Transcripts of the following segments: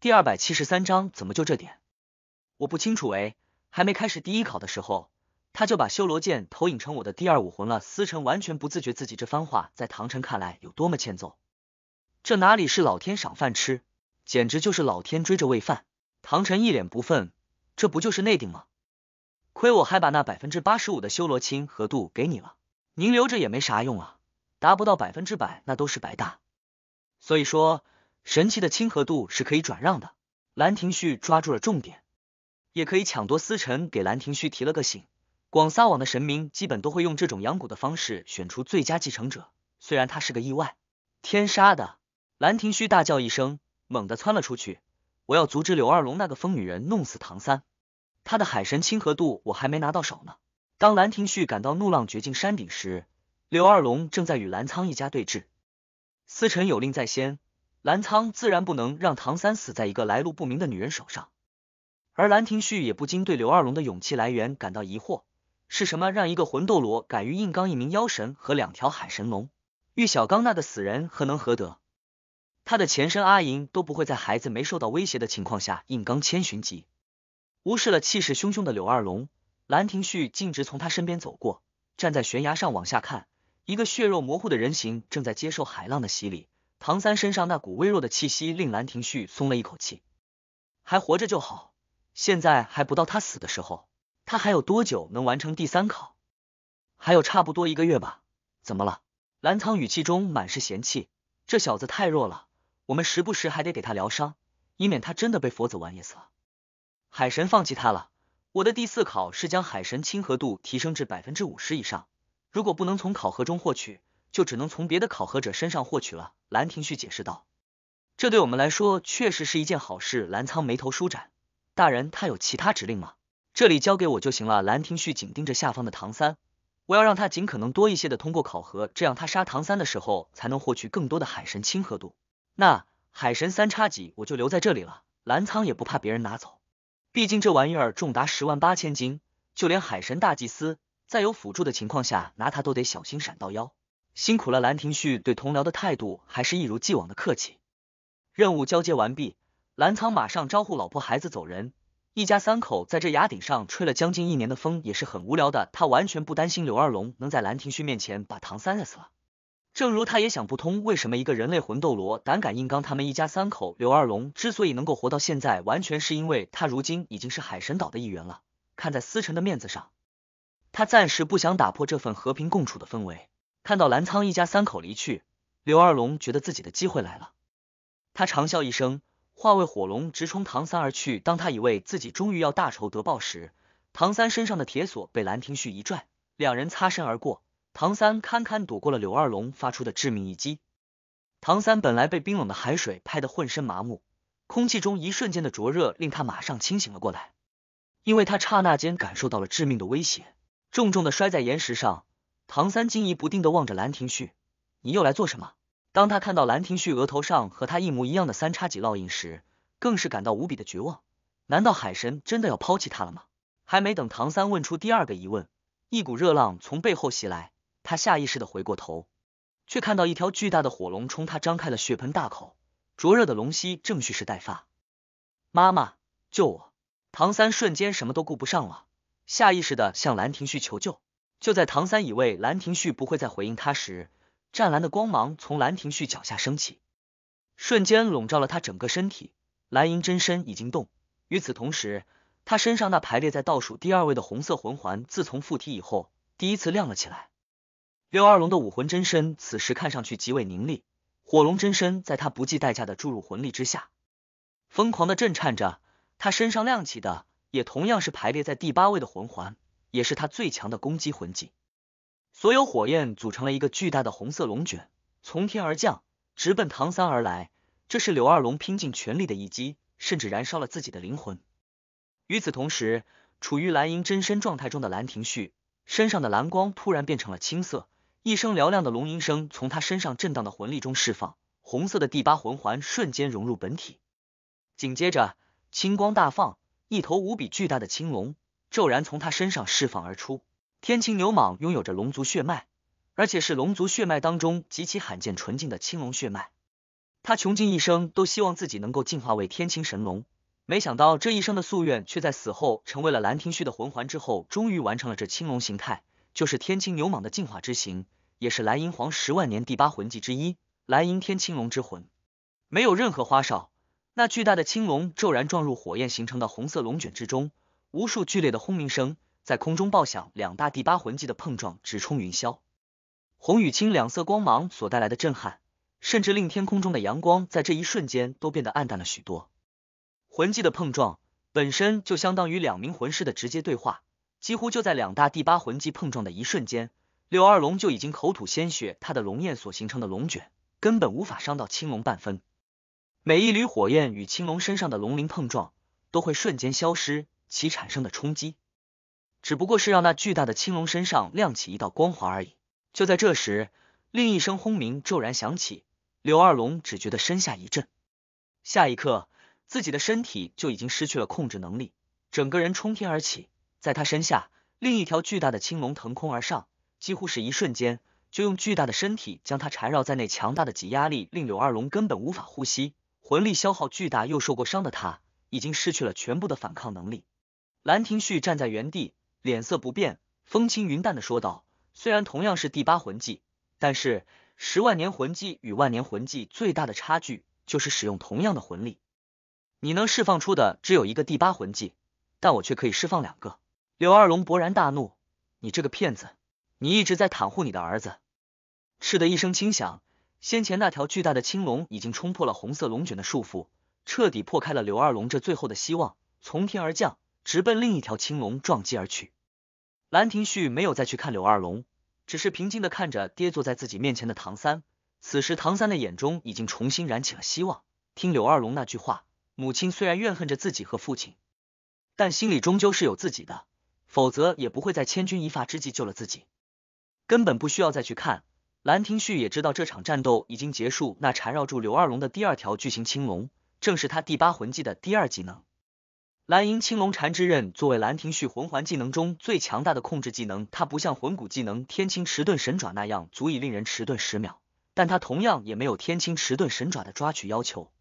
第二百七十三章，怎么就这点？我不清楚哎，还没开始第一考的时候，他就把修罗剑投影成我的第二武魂了。思成完全不自觉，自己这番话在唐晨看来有多么欠揍。这哪里是老天赏饭吃，简直就是老天追着喂饭。唐晨一脸不忿，这不就是内定吗？亏我还把那百分之八十五的修罗亲和度给你了，您留着也没啥用啊，达不到百分之百那都是白搭。所以说。神奇的亲和度是可以转让的。兰亭序抓住了重点，也可以抢夺。思辰给兰亭序提了个醒，广撒网的神明基本都会用这种养蛊的方式选出最佳继承者。虽然他是个意外，天杀的！兰亭序大叫一声，猛地窜了出去。我要阻止柳二龙那个疯女人弄死唐三，他的海神亲和度我还没拿到手呢。当兰亭序赶到怒浪绝境山顶时，柳二龙正在与澜沧一家对峙。思辰有令在先。澜沧自然不能让唐三死在一个来路不明的女人手上，而兰亭序也不禁对刘二龙的勇气来源感到疑惑：是什么让一个魂斗罗敢于硬刚一名妖神和两条海神龙？玉小刚那的死人何能何得？他的前身阿银都不会在孩子没受到威胁的情况下硬刚千寻疾，无视了气势汹汹的柳二龙，兰亭序径直从他身边走过，站在悬崖上往下看，一个血肉模糊的人形正在接受海浪的洗礼。唐三身上那股微弱的气息令兰亭序松了一口气，还活着就好，现在还不到他死的时候，他还有多久能完成第三考？还有差不多一个月吧。怎么了？兰沧语气中满是嫌弃，这小子太弱了，我们时不时还得给他疗伤，以免他真的被佛子玩死。了，海神放弃他了，我的第四考是将海神亲和度提升至百分之五十以上，如果不能从考核中获取。就只能从别的考核者身上获取了。兰亭序解释道：“这对我们来说确实是一件好事。”蓝苍眉头舒展：“大人，他有其他指令吗？这里交给我就行了。”兰亭序紧盯着下方的唐三：“我要让他尽可能多一些的通过考核，这样他杀唐三的时候才能获取更多的海神亲和度。那海神三叉戟我就留在这里了。蓝沧也不怕别人拿走，毕竟这玩意儿重达十万八千斤，就连海神大祭司在有辅助的情况下拿它都得小心闪到腰。”辛苦了，兰亭序对同僚的态度还是一如既往的客气。任务交接完毕，澜仓马上招呼老婆孩子走人。一家三口在这崖顶上吹了将近一年的风，也是很无聊的。他完全不担心刘二龙能在兰亭序面前把唐三 s 死了。正如他也想不通，为什么一个人类魂斗罗胆敢硬刚他们一家三口。刘二龙之所以能够活到现在，完全是因为他如今已经是海神岛的一员了。看在思辰的面子上，他暂时不想打破这份和平共处的氛围。看到蓝沧一家三口离去，刘二龙觉得自己的机会来了。他长啸一声，化为火龙直冲唐三而去。当他以为自己终于要大仇得报时，唐三身上的铁锁被兰亭序一拽，两人擦身而过。唐三堪堪躲过了刘二龙发出的致命一击。唐三本来被冰冷的海水拍得浑身麻木，空气中一瞬间的灼热令他马上清醒了过来，因为他刹那间感受到了致命的威胁，重重的摔在岩石上。唐三惊疑不定的望着兰亭序：“你又来做什么？”当他看到兰亭序额头上和他一模一样的三叉戟烙印时，更是感到无比的绝望。难道海神真的要抛弃他了吗？还没等唐三问出第二个疑问，一股热浪从背后袭来，他下意识的回过头，却看到一条巨大的火龙冲他张开了血盆大口，灼热的龙息正蓄势待发。妈妈，救我！唐三瞬间什么都顾不上了，下意识的向兰亭序求救。就在唐三以为兰亭序不会再回应他时，湛蓝的光芒从兰亭序脚下升起，瞬间笼罩了他整个身体。蓝银真身已经动，与此同时，他身上那排列在倒数第二位的红色魂环，自从附体以后第一次亮了起来。六二龙的武魂真身此时看上去极为凝厉，火龙真身在他不计代价的注入魂力之下，疯狂的震颤着，他身上亮起的也同样是排列在第八位的魂环。也是他最强的攻击魂技，所有火焰组成了一个巨大的红色龙卷，从天而降，直奔唐三而来。这是柳二龙拼尽全力的一击，甚至燃烧了自己的灵魂。与此同时，处于蓝银真身状态中的兰亭序身上的蓝光突然变成了青色，一声嘹亮的龙吟声从他身上震荡的魂力中释放，红色的第八魂环瞬间融入本体，紧接着青光大放，一头无比巨大的青龙。骤然从他身上释放而出。天青牛蟒拥有着龙族血脉，而且是龙族血脉当中极其罕见纯净的青龙血脉。他穷尽一生都希望自己能够进化为天青神龙，没想到这一生的夙愿却在死后成为了兰亭虚的魂环之后，终于完成了这青龙形态，就是天青牛蟒的进化之形，也是蓝银皇十万年第八魂技之一——蓝银天青龙之魂。没有任何花哨，那巨大的青龙骤然撞入火焰形成的红色龙卷之中。无数剧烈的轰鸣声在空中爆响，两大第八魂技的碰撞直冲云霄。红与青两色光芒所带来的震撼，甚至令天空中的阳光在这一瞬间都变得暗淡了许多。魂技的碰撞本身就相当于两名魂师的直接对话，几乎就在两大第八魂技碰撞的一瞬间，柳二龙就已经口吐鲜血。他的龙焰所形成的龙卷根本无法伤到青龙半分，每一缕火焰与青龙身上的龙鳞碰撞，都会瞬间消失。其产生的冲击，只不过是让那巨大的青龙身上亮起一道光华而已。就在这时，另一声轰鸣骤然响起，柳二龙只觉得身下一震，下一刻自己的身体就已经失去了控制能力，整个人冲天而起。在他身下，另一条巨大的青龙腾空而上，几乎是一瞬间就用巨大的身体将他缠绕在内。强大的挤压力令柳二龙根本无法呼吸，魂力消耗巨大又受过伤的他，已经失去了全部的反抗能力。兰亭序站在原地，脸色不变，风轻云淡的说道：“虽然同样是第八魂技，但是十万年魂技与万年魂技最大的差距就是使用同样的魂力，你能释放出的只有一个第八魂技，但我却可以释放两个。”柳二龙勃然大怒：“你这个骗子！你一直在袒护你的儿子！”嗤的一声轻响，先前那条巨大的青龙已经冲破了红色龙卷的束缚，彻底破开了刘二龙这最后的希望，从天而降。直奔另一条青龙撞击而去。兰亭序没有再去看柳二龙，只是平静的看着跌坐在自己面前的唐三。此时，唐三的眼中已经重新燃起了希望。听柳二龙那句话，母亲虽然怨恨着自己和父亲，但心里终究是有自己的，否则也不会在千钧一发之际救了自己。根本不需要再去看。兰亭序也知道这场战斗已经结束。那缠绕住柳二龙的第二条巨型青龙，正是他第八魂技的第二技能。蓝银青龙缠之刃作为《兰亭序》魂环技能中最强大的控制技能，它不像魂骨技能天青迟钝神爪那样足以令人迟钝十秒，但它同样也没有天青迟钝神爪的抓取要求。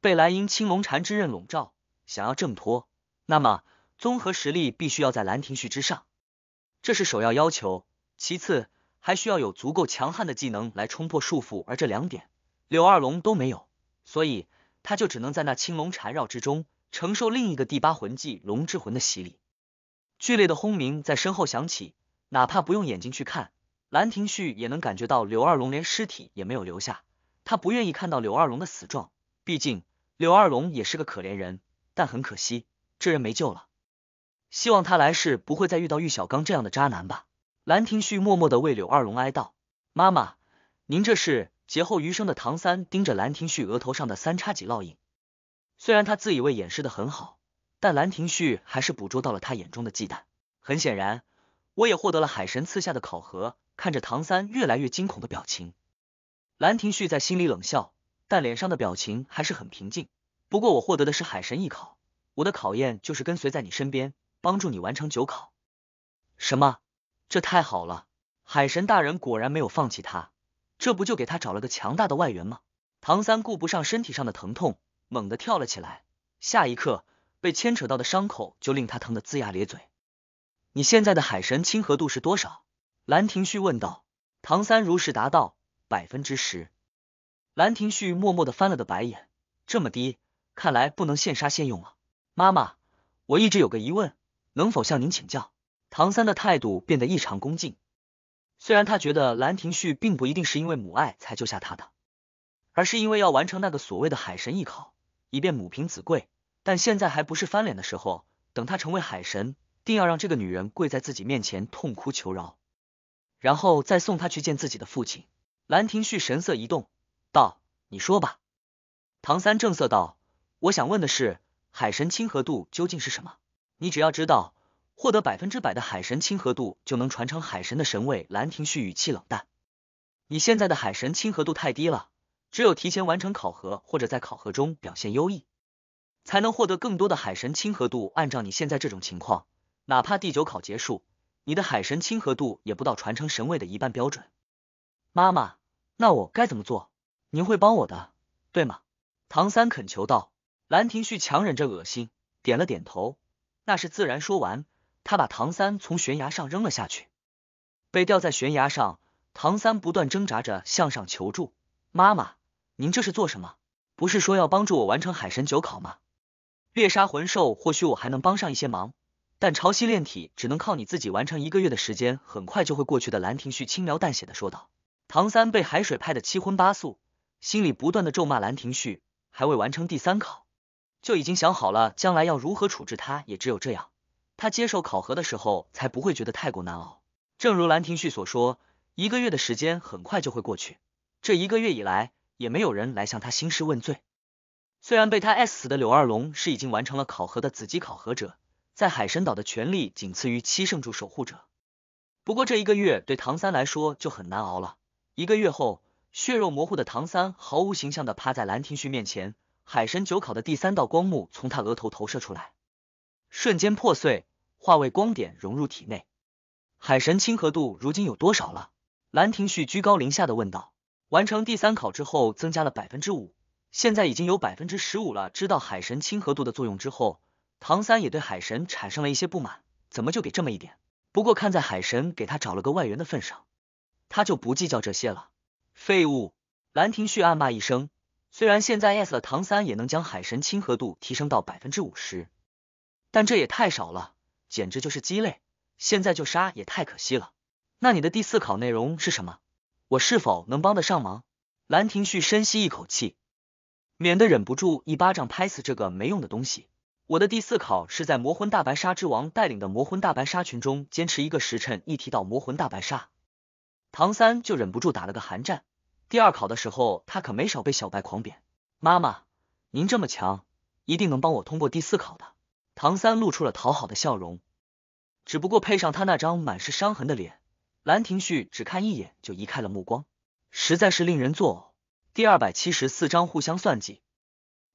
被蓝银青龙缠之刃笼罩，想要挣脱，那么综合实力必须要在《兰亭序》之上，这是首要要求。其次，还需要有足够强悍的技能来冲破束缚，而这两点，柳二龙都没有，所以他就只能在那青龙缠绕之中。承受另一个第八魂技龙之魂的洗礼，剧烈的轰鸣在身后响起。哪怕不用眼睛去看，兰亭序也能感觉到柳二龙连尸体也没有留下。他不愿意看到柳二龙的死状，毕竟柳二龙也是个可怜人。但很可惜，这人没救了。希望他来世不会再遇到玉小刚这样的渣男吧。兰亭序默默的为柳二龙哀悼。妈妈，您这是劫后余生的唐三盯着兰亭序额头上的三叉戟烙印。虽然他自以为掩饰的很好，但兰亭序还是捕捉到了他眼中的忌惮。很显然，我也获得了海神赐下的考核。看着唐三越来越惊恐的表情，兰亭序在心里冷笑，但脸上的表情还是很平静。不过我获得的是海神一考，我的考验就是跟随在你身边，帮助你完成九考。什么？这太好了！海神大人果然没有放弃他，这不就给他找了个强大的外援吗？唐三顾不上身体上的疼痛。猛地跳了起来，下一刻被牵扯到的伤口就令他疼得龇牙咧嘴。你现在的海神亲和度是多少？兰亭序问道。唐三如实答道：百分之十。兰亭序默默的翻了个白眼，这么低，看来不能现杀现用了。妈妈，我一直有个疑问，能否向您请教？唐三的态度变得异常恭敬，虽然他觉得兰亭序并不一定是因为母爱才救下他的，而是因为要完成那个所谓的海神艺考。以便母凭子贵，但现在还不是翻脸的时候。等他成为海神，定要让这个女人跪在自己面前痛哭求饶，然后再送她去见自己的父亲。兰亭序神色一动，道：“你说吧。”唐三正色道：“我想问的是，海神亲和度究竟是什么？你只要知道，获得百分之百的海神亲和度就能传承海神的神位。”兰亭序语气冷淡：“你现在的海神亲和度太低了。”只有提前完成考核，或者在考核中表现优异，才能获得更多的海神亲和度。按照你现在这种情况，哪怕第九考结束，你的海神亲和度也不到传承神位的一半标准。妈妈，那我该怎么做？您会帮我的，对吗？唐三恳求道。兰亭序强忍着恶心，点了点头。那是自然。说完，他把唐三从悬崖上扔了下去。被吊在悬崖上，唐三不断挣扎着向上求助。妈妈。您这是做什么？不是说要帮助我完成海神九考吗？猎杀魂兽或许我还能帮上一些忙，但潮汐炼体只能靠你自己完成。一个月的时间很快就会过去的。兰亭序轻描淡写的说道。唐三被海水拍的七荤八素，心里不断的咒骂兰亭序，还未完成第三考，就已经想好了将来要如何处置他。也只有这样，他接受考核的时候才不会觉得太过难熬。正如兰亭序所说，一个月的时间很快就会过去。这一个月以来。也没有人来向他兴师问罪。虽然被他 S 死的柳二龙是已经完成了考核的紫级考核者，在海神岛的权力仅次于七圣柱守护者。不过这一个月对唐三来说就很难熬了。一个月后，血肉模糊的唐三毫无形象的趴在兰亭序面前，海神九考的第三道光幕从他额头投射出来，瞬间破碎，化为光点融入体内。海神亲和度如今有多少了？兰亭序居高临下的问道。完成第三考之后，增加了百分之五，现在已经有百分之十五了。知道海神亲和度的作用之后，唐三也对海神产生了一些不满，怎么就给这么一点？不过看在海神给他找了个外援的份上，他就不计较这些了。废物！兰亭序暗骂一声。虽然现在 S 的唐三也能将海神亲和度提升到百分之五十，但这也太少了，简直就是鸡肋。现在就杀也太可惜了。那你的第四考内容是什么？我是否能帮得上忙？兰亭序深吸一口气，免得忍不住一巴掌拍死这个没用的东西。我的第四考是在魔魂大白鲨之王带领的魔魂大白鲨群中坚持一个时辰。一提到魔魂大白鲨，唐三就忍不住打了个寒战。第二考的时候，他可没少被小白狂扁。妈妈，您这么强，一定能帮我通过第四考的。唐三露出了讨好的笑容，只不过配上他那张满是伤痕的脸。《兰亭序》只看一眼就移开了目光，实在是令人作呕。第二百七十四章互相算计。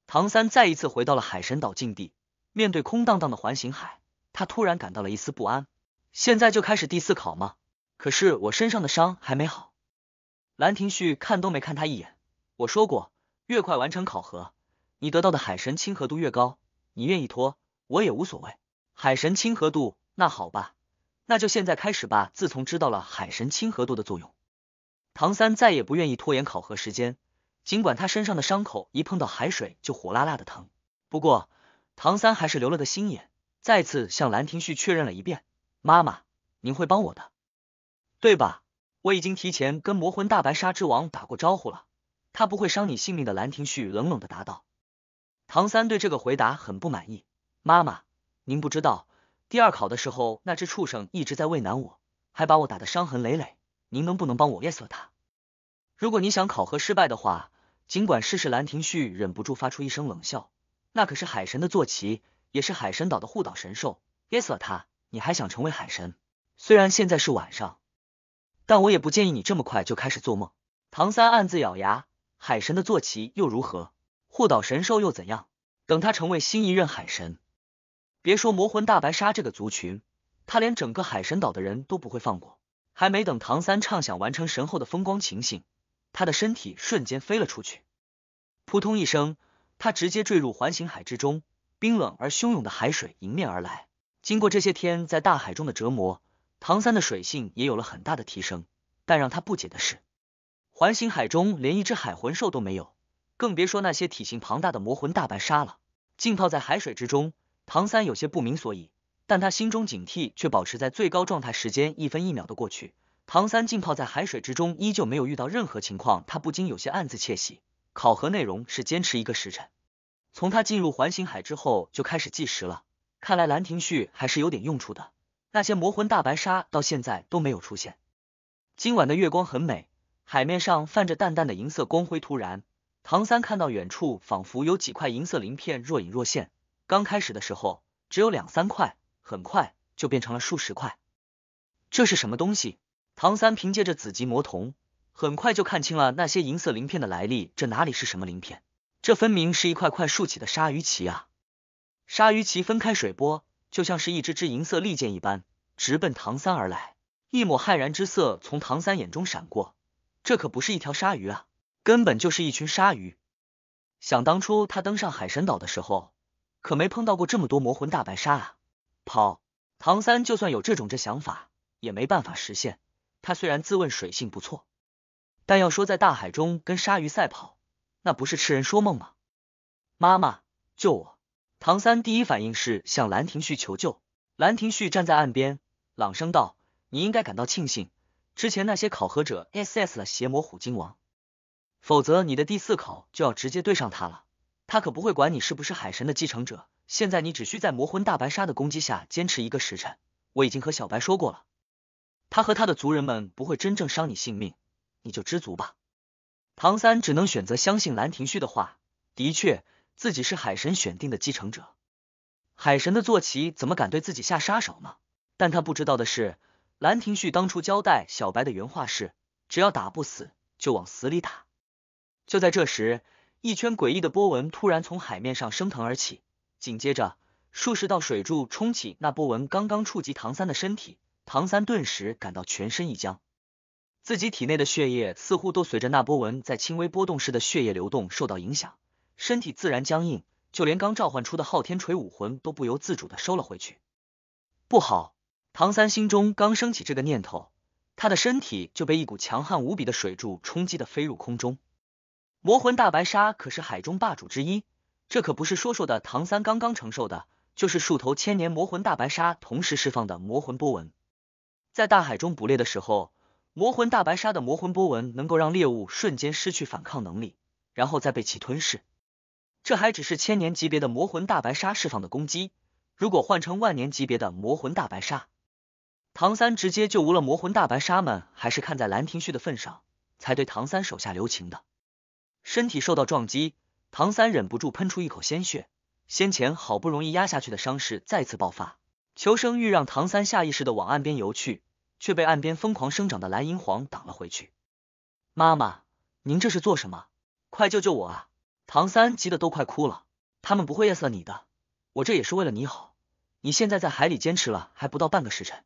唐三再一次回到了海神岛境地，面对空荡荡的环形海，他突然感到了一丝不安。现在就开始第四考吗？可是我身上的伤还没好。《兰亭序》看都没看他一眼。我说过，越快完成考核，你得到的海神亲和度越高。你愿意拖，我也无所谓。海神亲和度？那好吧。那就现在开始吧。自从知道了海神亲和度的作用，唐三再也不愿意拖延考核时间。尽管他身上的伤口一碰到海水就火辣辣的疼，不过唐三还是留了个心眼，再次向兰亭序确认了一遍：“妈妈，您会帮我的，对吧？”我已经提前跟魔魂大白鲨之王打过招呼了，他不会伤你性命的。”兰亭序冷冷的答道。唐三对这个回答很不满意：“妈妈，您不知道。”第二考的时候，那只畜生一直在为难我，还把我打得伤痕累累。您能不能帮我淹死了他？如果你想考核失败的话，尽管试试。兰亭序忍不住发出一声冷笑，那可是海神的坐骑，也是海神岛的护岛神兽。淹死了他，你还想成为海神？虽然现在是晚上，但我也不建议你这么快就开始做梦。唐三暗自咬牙，海神的坐骑又如何？护岛神兽又怎样？等他成为新一任海神。别说魔魂大白鲨这个族群，他连整个海神岛的人都不会放过。还没等唐三畅想完成神后的风光情形，他的身体瞬间飞了出去，扑通一声，他直接坠入环形海之中。冰冷而汹涌的海水迎面而来。经过这些天在大海中的折磨，唐三的水性也有了很大的提升。但让他不解的是，环形海中连一只海魂兽都没有，更别说那些体型庞大的魔魂大白鲨了。浸泡在海水之中。唐三有些不明所以，但他心中警惕却保持在最高状态。时间一分一秒的过去，唐三浸泡在海水之中，依旧没有遇到任何情况，他不禁有些暗自窃喜。考核内容是坚持一个时辰，从他进入环形海之后就开始计时了。看来兰亭序还是有点用处的，那些魔魂大白鲨到现在都没有出现。今晚的月光很美，海面上泛着淡淡的银色光辉。突然，唐三看到远处仿佛有几块银色鳞片若隐若现。刚开始的时候只有两三块，很快就变成了数十块。这是什么东西？唐三凭借着紫极魔瞳，很快就看清了那些银色鳞片的来历。这哪里是什么鳞片？这分明是一块块竖起的鲨鱼鳍啊！鲨鱼鳍分开水波，就像是一只只银色利剑一般，直奔唐三而来。一抹骇然之色从唐三眼中闪过。这可不是一条鲨鱼啊，根本就是一群鲨鱼。想当初他登上海神岛的时候。可没碰到过这么多魔魂大白鲨啊！跑，唐三就算有这种这想法，也没办法实现。他虽然自问水性不错，但要说在大海中跟鲨鱼赛跑，那不是痴人说梦吗？妈妈，救我！唐三第一反应是向兰亭序求救。兰亭序站在岸边，朗声道：“你应该感到庆幸，之前那些考核者 S S 了邪魔虎鲸王，否则你的第四考就要直接对上他了。”他可不会管你是不是海神的继承者。现在你只需在魔魂大白鲨的攻击下坚持一个时辰。我已经和小白说过了，他和他的族人们不会真正伤你性命，你就知足吧。唐三只能选择相信兰亭序的话。的确，自己是海神选定的继承者，海神的坐骑怎么敢对自己下杀手呢？但他不知道的是，兰亭序当初交代小白的原话是：只要打不死，就往死里打。就在这时。一圈诡异的波纹突然从海面上升腾而起，紧接着数十道水柱冲起。那波纹刚刚触及唐三的身体，唐三顿时感到全身一僵，自己体内的血液似乎都随着那波纹在轻微波动时的血液流动受到影响，身体自然僵硬，就连刚召唤出的昊天锤武魂都不由自主的收了回去。不好！唐三心中刚升起这个念头，他的身体就被一股强悍无比的水柱冲击的飞入空中。魔魂大白鲨可是海中霸主之一，这可不是说说的。唐三刚刚承受的，就是数头千年魔魂大白鲨同时释放的魔魂波纹。在大海中捕猎的时候，魔魂大白鲨的魔魂波纹能够让猎物瞬间失去反抗能力，然后再被其吞噬。这还只是千年级别的魔魂大白鲨释放的攻击，如果换成万年级别的魔魂大白鲨，唐三直接就无了。魔魂大白鲨们还是看在《兰亭序》的份上，才对唐三手下留情的。身体受到撞击，唐三忍不住喷出一口鲜血。先前好不容易压下去的伤势再次爆发。求生欲让唐三下意识的往岸边游去，却被岸边疯狂生长的蓝银皇挡了回去。妈妈，您这是做什么？快救救我啊！唐三急得都快哭了。他们不会淹死你的，我这也是为了你好。你现在在海里坚持了还不到半个时辰，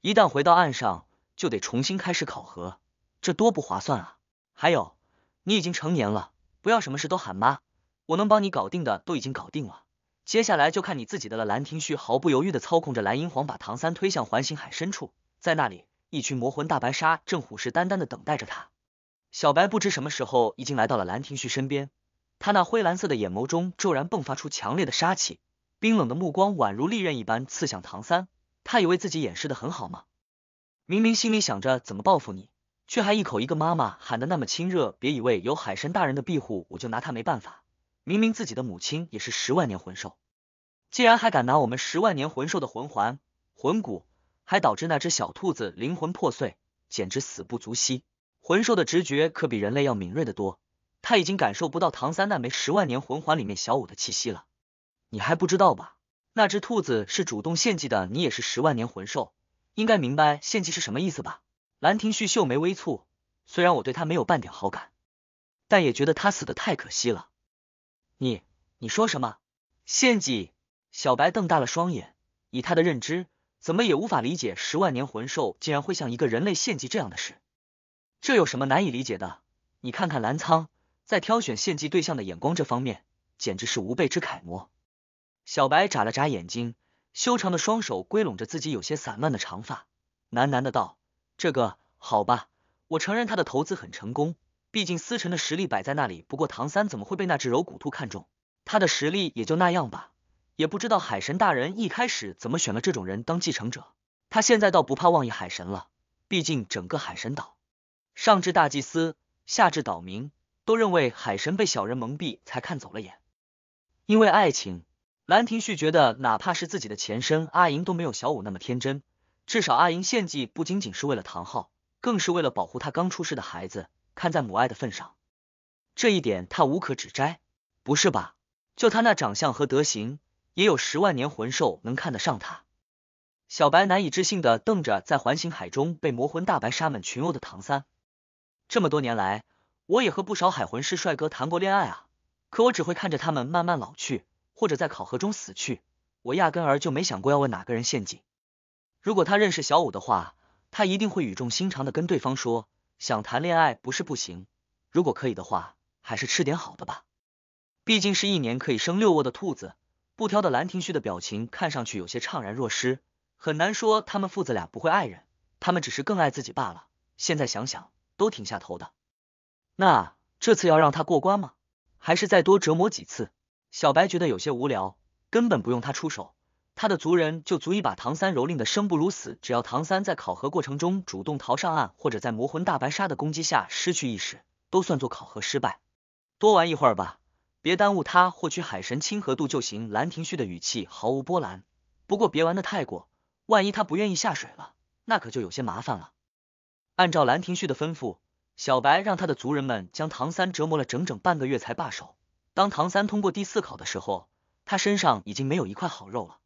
一旦回到岸上就得重新开始考核，这多不划算啊！还有。你已经成年了，不要什么事都喊妈。我能帮你搞定的都已经搞定了，接下来就看你自己的了。兰亭旭毫不犹豫的操控着蓝银皇，把唐三推向环形海深处。在那里，一群魔魂大白鲨正虎视眈眈的等待着他。小白不知什么时候已经来到了兰亭旭身边，他那灰蓝色的眼眸中骤然迸发出强烈的杀气，冰冷的目光宛如利刃一般刺向唐三。他以为自己掩饰的很好吗？明明心里想着怎么报复你。却还一口一个妈妈喊得那么亲热，别以为有海神大人的庇护我就拿他没办法。明明自己的母亲也是十万年魂兽，竟然还敢拿我们十万年魂兽的魂环、魂骨，还导致那只小兔子灵魂破碎，简直死不足惜。魂兽的直觉可比人类要敏锐的多，他已经感受不到唐三那枚十万年魂环里面小五的气息了。你还不知道吧？那只兔子是主动献祭的，你也是十万年魂兽，应该明白献祭是什么意思吧？兰亭序秀眉微蹙，虽然我对他没有半点好感，但也觉得他死的太可惜了。你，你说什么？献祭？小白瞪大了双眼，以他的认知，怎么也无法理解十万年魂兽竟然会像一个人类献祭这样的事。这有什么难以理解的？你看看兰苍在挑选献祭对象的眼光这方面，简直是无辈之楷模。小白眨了眨眼睛，修长的双手归拢着自己有些散乱的长发，喃喃的道。这个好吧，我承认他的投资很成功，毕竟思辰的实力摆在那里。不过唐三怎么会被那只柔骨兔看中？他的实力也就那样吧。也不知道海神大人一开始怎么选了这种人当继承者。他现在倒不怕妄议海神了，毕竟整个海神岛上至大祭司，下至岛民，都认为海神被小人蒙蔽才看走了眼。因为爱情，《兰亭序》觉得哪怕是自己的前身阿银都没有小舞那么天真。至少阿银献祭不仅仅是为了唐昊，更是为了保护他刚出世的孩子。看在母爱的份上，这一点他无可指摘。不是吧？就他那长相和德行，也有十万年魂兽能看得上他？小白难以置信的瞪着在环形海中被魔魂大白鲨们群殴的唐三。这么多年来，我也和不少海魂师帅哥谈过恋爱啊，可我只会看着他们慢慢老去，或者在考核中死去。我压根儿就没想过要问哪个人献祭。如果他认识小五的话，他一定会语重心长的跟对方说，想谈恋爱不是不行，如果可以的话，还是吃点好的吧，毕竟是一年可以生六窝的兔子，不挑的。兰亭序的表情看上去有些怅然若失，很难说他们父子俩不会爱人，他们只是更爱自己罢了。现在想想，都挺下头的。那这次要让他过关吗？还是再多折磨几次？小白觉得有些无聊，根本不用他出手。他的族人就足以把唐三蹂躏的生不如死。只要唐三在考核过程中主动逃上岸，或者在魔魂大白鲨的攻击下失去意识，都算作考核失败。多玩一会儿吧，别耽误他获取海神亲和度就行。兰亭序的语气毫无波澜，不过别玩的太过，万一他不愿意下水了，那可就有些麻烦了。按照兰亭序的吩咐，小白让他的族人们将唐三折磨了整整半个月才罢手。当唐三通过第四考的时候，他身上已经没有一块好肉了。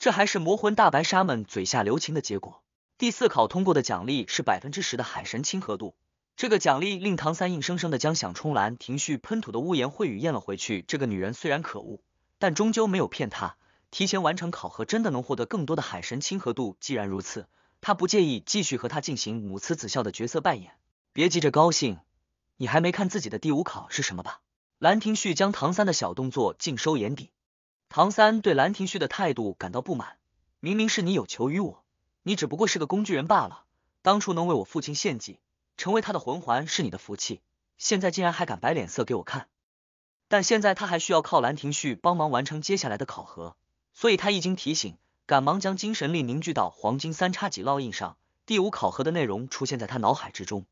这还是魔魂大白鲨们嘴下留情的结果。第四考通过的奖励是百分之十的海神亲和度，这个奖励令唐三硬生生的将想冲兰亭序喷吐的污言秽语咽了回去。这个女人虽然可恶，但终究没有骗他。提前完成考核真的能获得更多的海神亲和度。既然如此，他不介意继续和他进行母慈子孝的角色扮演。别急着高兴，你还没看自己的第五考是什么吧？兰亭序将唐三的小动作尽收眼底。唐三对兰亭序的态度感到不满。明明是你有求于我，你只不过是个工具人罢了。当初能为我父亲献祭，成为他的魂环是你的福气，现在竟然还敢摆脸色给我看。但现在他还需要靠兰亭序帮忙完成接下来的考核，所以他一经提醒，赶忙将精神力凝聚到黄金三叉戟烙印上。第五考核的内容出现在他脑海之中。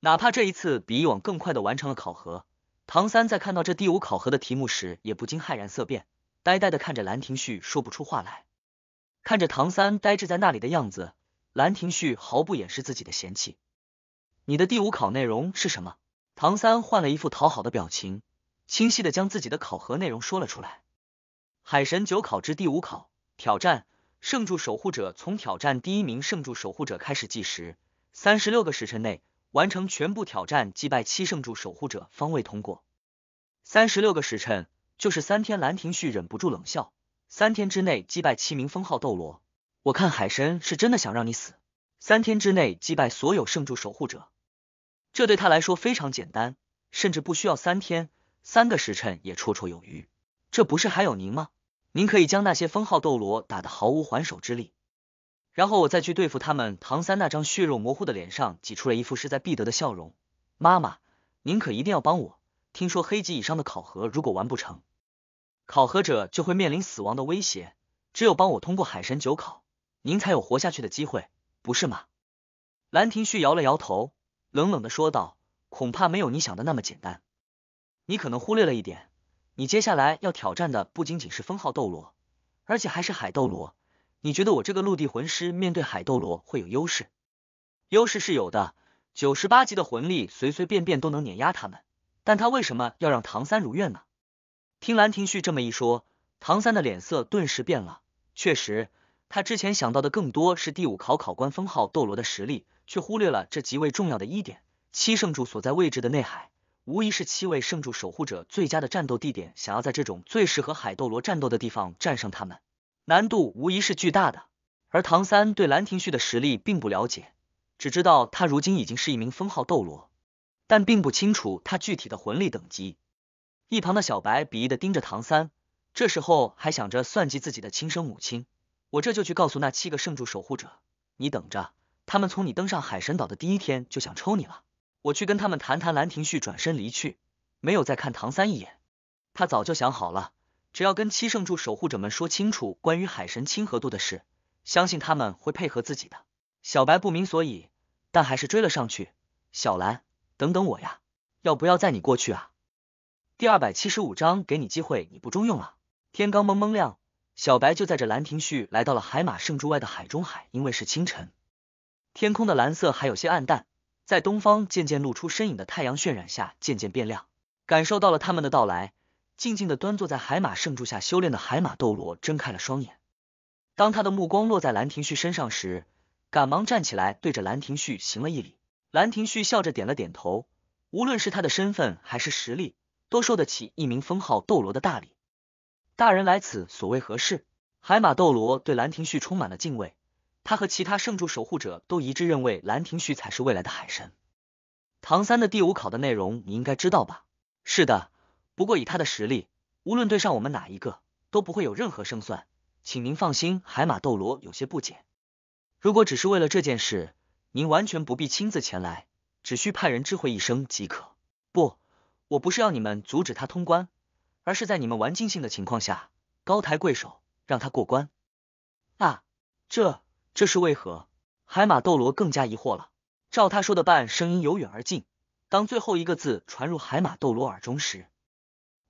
哪怕这一次比以往更快的完成了考核，唐三在看到这第五考核的题目时，也不禁骇然色变。呆呆的看着《兰亭序》，说不出话来。看着唐三呆滞在那里的样子，兰亭序毫不掩饰自己的嫌弃。你的第五考内容是什么？唐三换了一副讨好的表情，清晰的将自己的考核内容说了出来。海神九考之第五考，挑战圣柱守护者。从挑战第一名圣柱守护者开始计时，三十六个时辰内完成全部挑战，击败七圣柱守护者，方位通过。三十六个时辰。就是三天，兰亭序忍不住冷笑。三天之内击败七名封号斗罗，我看海神是真的想让你死。三天之内击败所有圣柱守护者，这对他来说非常简单，甚至不需要三天，三个时辰也绰绰有余。这不是还有您吗？您可以将那些封号斗罗打得毫无还手之力，然后我再去对付他们。唐三那张血肉模糊的脸上挤出了一副势在必得的笑容。妈妈，您可一定要帮我。听说黑级以上的考核，如果完不成。考核者就会面临死亡的威胁，只有帮我通过海神九考，您才有活下去的机会，不是吗？兰亭序摇了摇头，冷冷的说道：“恐怕没有你想的那么简单。你可能忽略了一点，你接下来要挑战的不仅仅是封号斗罗，而且还是海斗罗。你觉得我这个陆地魂师面对海斗罗会有优势？优势是有的，九十八级的魂力随随便便都能碾压他们。但他为什么要让唐三如愿呢？”听兰亭序这么一说，唐三的脸色顿时变了。确实，他之前想到的更多是第五考考官封号斗罗的实力，却忽略了这极为重要的一点：七圣主所在位置的内海，无疑是七位圣主守护者最佳的战斗地点。想要在这种最适合海斗罗战斗的地方战胜他们，难度无疑是巨大的。而唐三对兰亭序的实力并不了解，只知道他如今已经是一名封号斗罗，但并不清楚他具体的魂力等级。一旁的小白鄙夷的盯着唐三，这时候还想着算计自己的亲生母亲，我这就去告诉那七个圣柱守护者，你等着，他们从你登上海神岛的第一天就想抽你了。我去跟他们谈谈《兰亭序》，转身离去，没有再看唐三一眼。他早就想好了，只要跟七圣柱守护者们说清楚关于海神亲和度的事，相信他们会配合自己的。小白不明所以，但还是追了上去。小兰，等等我呀，要不要载你过去啊？第二百七十五章，给你机会，你不中用了。天刚蒙蒙亮，小白就载着兰亭序来到了海马圣柱外的海中海。因为是清晨，天空的蓝色还有些暗淡，在东方渐渐露出身影的太阳渲染下，渐渐变亮。感受到了他们的到来，静静的端坐在海马圣柱下修炼的海马斗罗睁开了双眼。当他的目光落在兰亭序身上时，赶忙站起来，对着兰亭序行了一礼。兰亭序笑着点了点头。无论是他的身份还是实力。都受得起一名封号斗罗的大礼。大人来此所谓何事？海马斗罗对兰亭序充满了敬畏，他和其他圣柱守护者都一致认为兰亭序才是未来的海神。唐三的第五考的内容你应该知道吧？是的，不过以他的实力，无论对上我们哪一个，都不会有任何胜算。请您放心。海马斗罗有些不解。如果只是为了这件事，您完全不必亲自前来，只需派人知会一声即可。不。我不是要你们阻止他通关，而是在你们玩尽兴的情况下，高抬贵手让他过关。啊，这这是为何？海马斗罗更加疑惑了。照他说的办。声音由远而近，当最后一个字传入海马斗罗耳中时，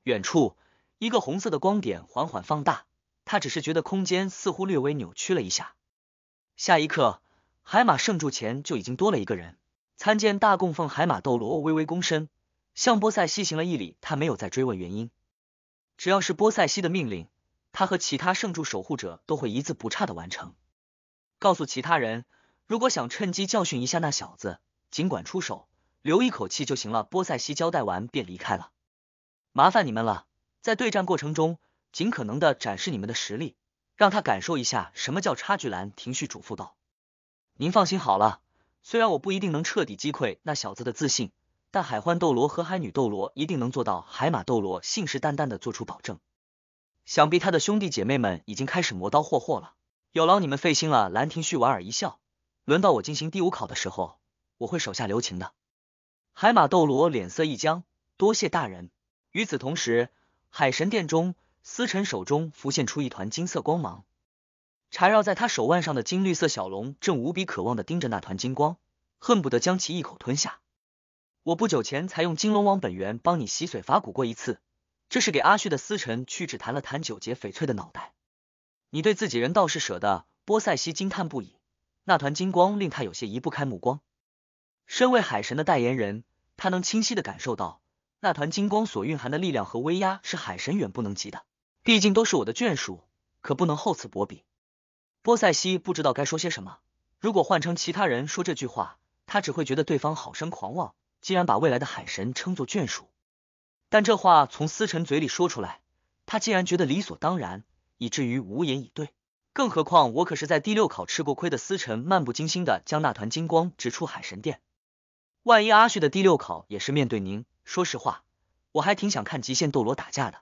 远处一个红色的光点缓缓放大。他只是觉得空间似乎略微扭曲了一下。下一刻，海马圣柱前就已经多了一个人。参见大供奉海马斗罗，微微躬身。向波塞西行了一礼，他没有再追问原因。只要是波塞西的命令，他和其他圣柱守护者都会一字不差的完成。告诉其他人，如果想趁机教训一下那小子，尽管出手，留一口气就行了。波塞西交代完便离开了。麻烦你们了，在对战过程中，尽可能的展示你们的实力，让他感受一下什么叫差距。兰亭旭嘱咐道：“您放心好了，虽然我不一定能彻底击溃那小子的自信。”但海幻斗罗和海女斗罗一定能做到，海马斗罗信誓旦旦的做出保证。想必他的兄弟姐妹们已经开始磨刀霍霍了，有劳你们费心了。兰亭序莞尔一笑，轮到我进行第五考的时候，我会手下留情的。海马斗罗脸色一僵，多谢大人。与此同时，海神殿中，司辰手中浮现出一团金色光芒，缠绕在他手腕上的金绿色小龙正无比渴望的盯着那团金光，恨不得将其一口吞下。我不久前才用金龙王本源帮你洗髓伐骨过一次，这是给阿旭的司臣屈指弹了弹九节翡翠的脑袋。你对自己人倒是舍得，波塞西惊叹不已。那团金光令他有些移不开目光。身为海神的代言人，他能清晰的感受到那团金光所蕴含的力量和威压是海神远不能及的。毕竟都是我的眷属，可不能厚此薄彼。波塞西不知道该说些什么。如果换成其他人说这句话，他只会觉得对方好生狂妄。竟然把未来的海神称作眷属，但这话从思辰嘴里说出来，他竟然觉得理所当然，以至于无言以对。更何况我可是在第六考吃过亏的思辰，漫不经心的将那团金光直出海神殿。万一阿旭的第六考也是面对您，说实话，我还挺想看极限斗罗打架的。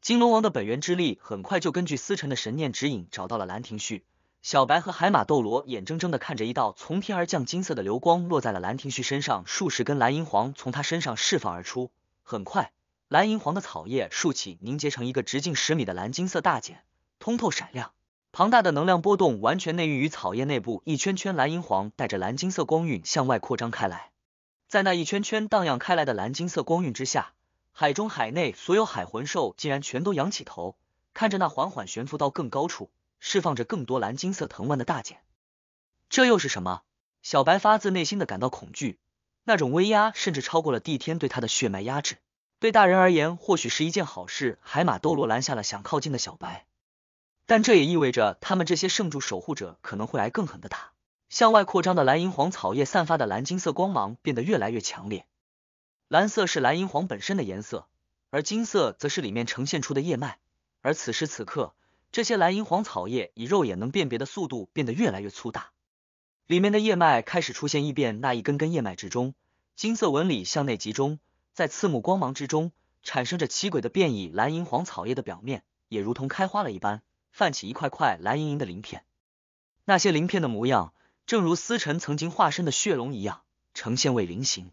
金龙王的本源之力很快就根据思辰的神念指引找到了兰亭序。小白和海马斗罗眼睁睁的看着一道从天而降金色的流光落在了兰亭序身上，数十根蓝银黄从他身上释放而出。很快，蓝银黄的草叶竖起，凝结成一个直径十米的蓝金色大茧，通透闪亮。庞大的能量波动完全内蕴于草叶内部，一圈圈蓝银黄带着蓝金色光晕向外扩张开来。在那一圈圈荡漾开来的蓝金色光晕之下，海中海内所有海魂兽竟然全都仰起头，看着那缓缓悬浮到更高处。释放着更多蓝金色藤蔓的大茧，这又是什么？小白发自内心的感到恐惧，那种威压甚至超过了帝天对他的血脉压制。对大人而言，或许是一件好事。海马斗罗拦下了想靠近的小白，但这也意味着他们这些圣柱守护者可能会挨更狠的打。向外扩张的蓝银皇草叶散发的蓝金色光芒变得越来越强烈，蓝色是蓝银皇本身的颜色，而金色则是里面呈现出的叶脉。而此时此刻。这些蓝银黄草叶以肉眼能辨别的速度变得越来越粗大，里面的叶脉开始出现异变。那一根根叶脉之中，金色纹理向内集中，在刺目光芒之中产生着奇诡的变异。蓝银黄草叶的表面也如同开花了一般，泛起一块块蓝莹莹的鳞片。那些鳞片的模样，正如思辰曾经化身的血龙一样，呈现为菱形。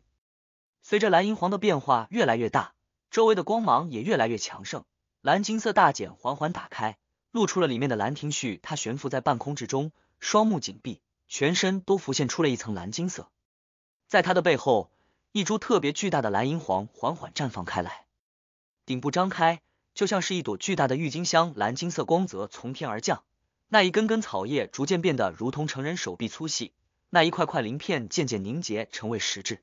随着蓝银黄的变化越来越大，周围的光芒也越来越强盛。蓝金色大茧缓缓打开。露出了里面的《兰亭序》，他悬浮在半空之中，双目紧闭，全身都浮现出了一层蓝金色。在他的背后，一株特别巨大的蓝银皇缓缓绽放开来，顶部张开，就像是一朵巨大的郁金香。蓝金色光泽从天而降，那一根根草叶逐渐变得如同成人手臂粗细，那一块块鳞片渐渐凝结成为实质。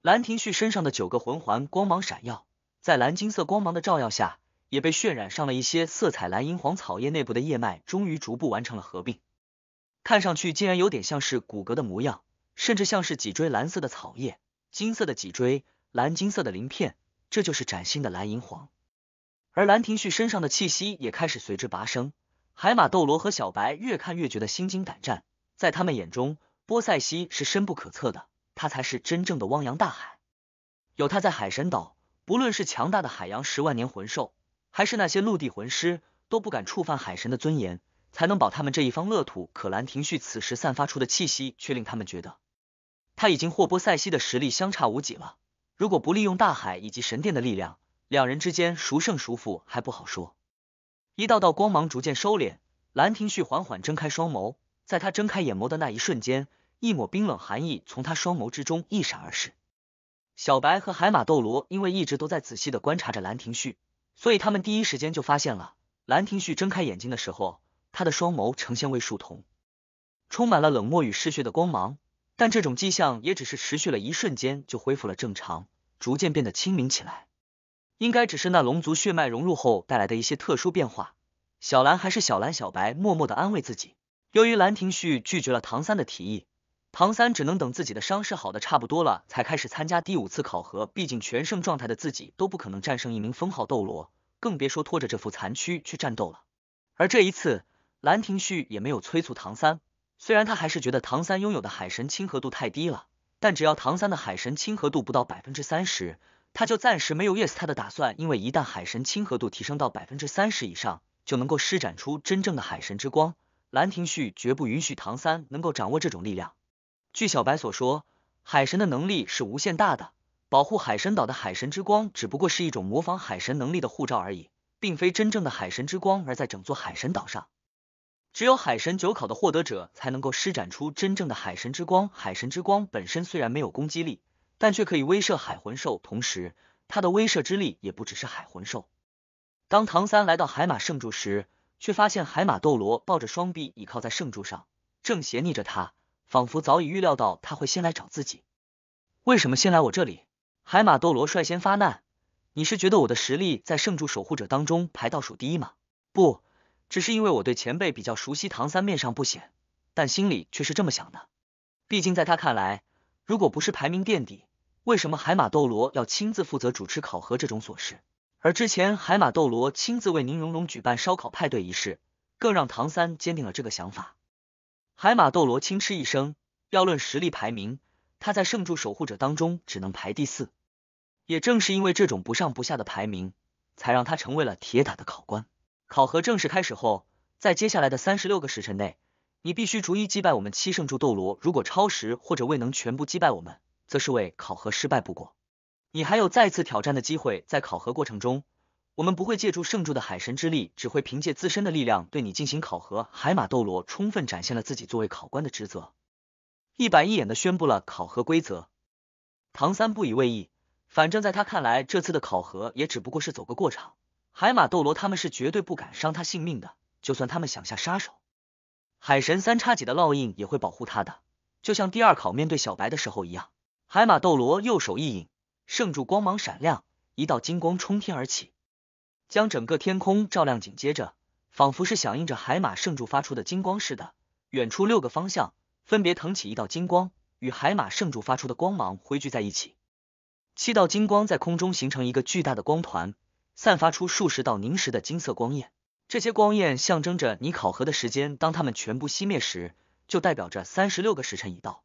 兰亭序身上的九个魂环光芒闪耀，在蓝金色光芒的照耀下。也被渲染上了一些色彩，蓝银黄草叶内部的叶脉终于逐步完成了合并，看上去竟然有点像是骨骼的模样，甚至像是脊椎。蓝色的草叶，金色的脊椎，蓝金色的鳞片，这就是崭新的蓝银黄。而兰亭序身上的气息也开始随之拔升。海马斗罗和小白越看越觉得心惊胆战，在他们眼中，波塞西是深不可测的，他才是真正的汪洋大海。有他在海神岛，不论是强大的海洋十万年魂兽。还是那些陆地魂师都不敢触犯海神的尊严，才能保他们这一方乐土。可兰亭旭此时散发出的气息，却令他们觉得他已经霍波塞西的实力相差无几了。如果不利用大海以及神殿的力量，两人之间孰胜孰负还不好说。一道道光芒逐渐收敛，兰亭旭缓缓睁开双眸。在他睁开眼眸的那一瞬间，一抹冰冷寒意从他双眸之中一闪而逝。小白和海马斗罗因为一直都在仔细的观察着兰亭旭。所以他们第一时间就发现了，兰亭序睁开眼睛的时候，他的双眸呈现为树瞳，充满了冷漠与嗜血的光芒。但这种迹象也只是持续了一瞬间，就恢复了正常，逐渐变得清明起来。应该只是那龙族血脉融入后带来的一些特殊变化。小兰还是小兰，小白默默的安慰自己。由于兰亭序拒绝了唐三的提议。唐三只能等自己的伤势好的差不多了，才开始参加第五次考核。毕竟全盛状态的自己都不可能战胜一名封号斗罗，更别说拖着这副残躯去战斗了。而这一次，兰亭序也没有催促唐三。虽然他还是觉得唐三拥有的海神亲和度太低了，但只要唐三的海神亲和度不到百分之三十，他就暂时没有 yes 他的打算。因为一旦海神亲和度提升到百分之三十以上，就能够施展出真正的海神之光。兰亭序绝不允许唐三能够掌握这种力量。据小白所说，海神的能力是无限大的。保护海神岛的海神之光只不过是一种模仿海神能力的护照而已，并非真正的海神之光。而在整座海神岛上，只有海神九考的获得者才能够施展出真正的海神之光。海神之光本身虽然没有攻击力，但却可以威慑海魂兽，同时它的威慑之力也不只是海魂兽。当唐三来到海马圣柱时，却发现海马斗罗抱着双臂倚靠在圣柱上，正斜睨着他。仿佛早已预料到他会先来找自己，为什么先来我这里？海马斗罗率先发难，你是觉得我的实力在圣柱守护者当中排倒数第一吗？不只是因为我对前辈比较熟悉，唐三面上不显，但心里却是这么想的。毕竟在他看来，如果不是排名垫底，为什么海马斗罗要亲自负责主持考核这种琐事？而之前海马斗罗亲自为宁荣荣举办烧烤派对一事，更让唐三坚定了这个想法。海马斗罗轻嗤一声，要论实力排名，他在圣柱守护者当中只能排第四。也正是因为这种不上不下的排名，才让他成为了铁打的考官。考核正式开始后，在接下来的三十六个时辰内，你必须逐一击败我们七圣柱斗罗。如果超时或者未能全部击败我们，则视为考核失败。不过，你还有再次挑战的机会。在考核过程中，我们不会借助圣柱的海神之力，只会凭借自身的力量对你进行考核。海马斗罗充分展现了自己作为考官的职责，一板一眼的宣布了考核规则。唐三不以为意，反正在他看来，这次的考核也只不过是走个过场。海马斗罗他们是绝对不敢伤他性命的，就算他们想下杀手，海神三叉戟的烙印也会保护他的，就像第二考面对小白的时候一样。海马斗罗右手一引，圣柱光芒闪亮，一道金光冲天而起。将整个天空照亮，紧接着，仿佛是响应着海马圣柱发出的金光似的，远处六个方向分别腾起一道金光，与海马圣柱发出的光芒汇聚在一起。七道金光在空中形成一个巨大的光团，散发出数十道凝实的金色光焰。这些光焰象征着你考核的时间，当它们全部熄灭时，就代表着三十六个时辰已到。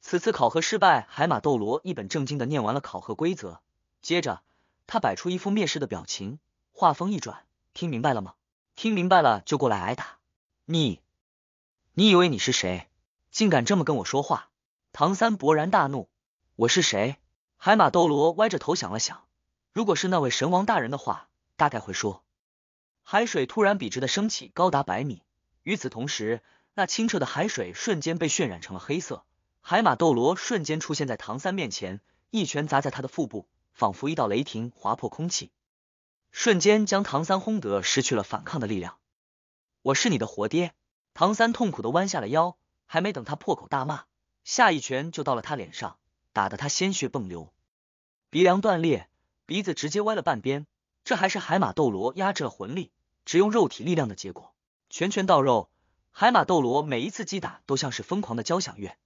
此次考核失败，海马斗罗一本正经的念完了考核规则，接着他摆出一副蔑视的表情。话锋一转，听明白了吗？听明白了就过来挨打。你，你以为你是谁？竟敢这么跟我说话！唐三勃然大怒。我是谁？海马斗罗歪着头想了想，如果是那位神王大人的话，大概会说。海水突然笔直的升起，高达百米。与此同时，那清澈的海水瞬间被渲染成了黑色。海马斗罗瞬间出现在唐三面前，一拳砸在他的腹部，仿佛一道雷霆划破空气。瞬间将唐三轰得失去了反抗的力量。我是你的活爹！唐三痛苦的弯下了腰，还没等他破口大骂，下一拳就到了他脸上，打得他鲜血迸流，鼻梁断裂，鼻子直接歪了半边。这还是海马斗罗压制了魂力，只用肉体力量的结果。拳拳到肉，海马斗罗每一次击打都像是疯狂的交响乐，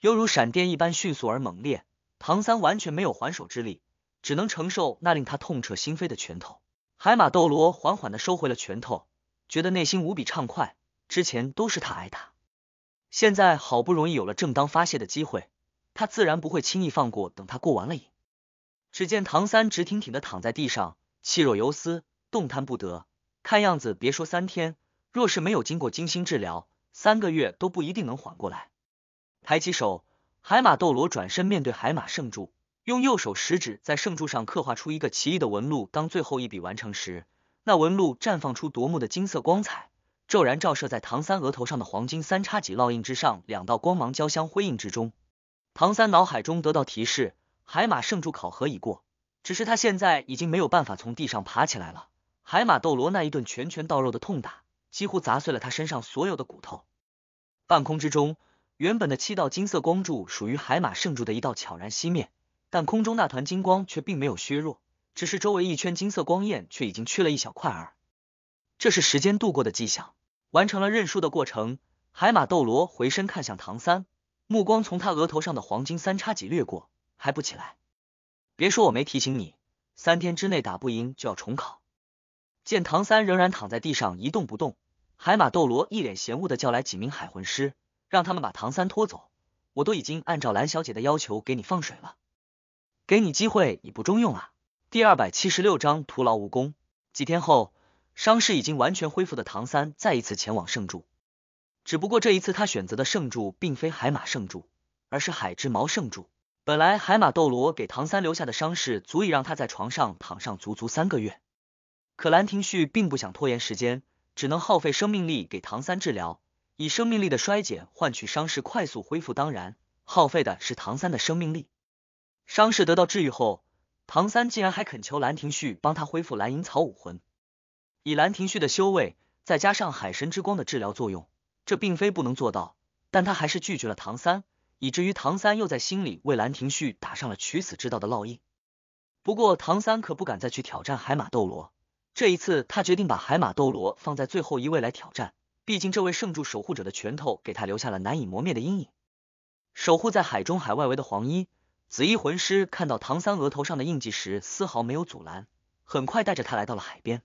犹如闪电一般迅速而猛烈。唐三完全没有还手之力。只能承受那令他痛彻心扉的拳头。海马斗罗缓缓地收回了拳头，觉得内心无比畅快。之前都是他挨打，现在好不容易有了正当发泄的机会，他自然不会轻易放过。等他过完了瘾，只见唐三直挺挺的躺在地上，气若游丝，动弹不得。看样子别说三天，若是没有经过精心治疗，三个月都不一定能缓过来。抬起手，海马斗罗转身面对海马圣柱。用右手食指在圣柱上刻画出一个奇异的纹路，当最后一笔完成时，那纹路绽放出夺目的金色光彩，骤然照射在唐三额头上的黄金三叉戟烙印之上，两道光芒交相辉映之中，唐三脑海中得到提示，海马圣柱考核已过，只是他现在已经没有办法从地上爬起来了。海马斗罗那一顿拳拳到肉的痛打，几乎砸碎了他身上所有的骨头。半空之中，原本的七道金色光柱，属于海马圣柱的一道悄然熄灭。但空中那团金光却并没有削弱，只是周围一圈金色光焰却已经缺了一小块儿，这是时间度过的迹象，完成了认输的过程。海马斗罗回身看向唐三，目光从他额头上的黄金三叉戟掠过，还不起来？别说我没提醒你，三天之内打不赢就要重考。见唐三仍然躺在地上一动不动，海马斗罗一脸嫌恶的叫来几名海魂师，让他们把唐三拖走。我都已经按照蓝小姐的要求给你放水了。给你机会，你不中用啊！第二百七十六章徒劳无功。几天后，伤势已经完全恢复的唐三再一次前往圣柱，只不过这一次他选择的圣柱并非海马圣柱，而是海之矛圣柱。本来海马斗罗给唐三留下的伤势足以让他在床上躺上足足三个月，可兰亭序并不想拖延时间，只能耗费生命力给唐三治疗，以生命力的衰减换取伤势快速恢复，当然耗费的是唐三的生命力。伤势得到治愈后，唐三竟然还恳求兰亭序帮他恢复蓝银草武魂。以兰亭序的修为，再加上海神之光的治疗作用，这并非不能做到。但他还是拒绝了唐三，以至于唐三又在心里为兰亭序打上了取死之道的烙印。不过唐三可不敢再去挑战海马斗罗，这一次他决定把海马斗罗放在最后一位来挑战。毕竟这位圣柱守护者的拳头给他留下了难以磨灭的阴影。守护在海中海外围的黄衣。紫衣魂师看到唐三额头上的印记时，丝毫没有阻拦，很快带着他来到了海边。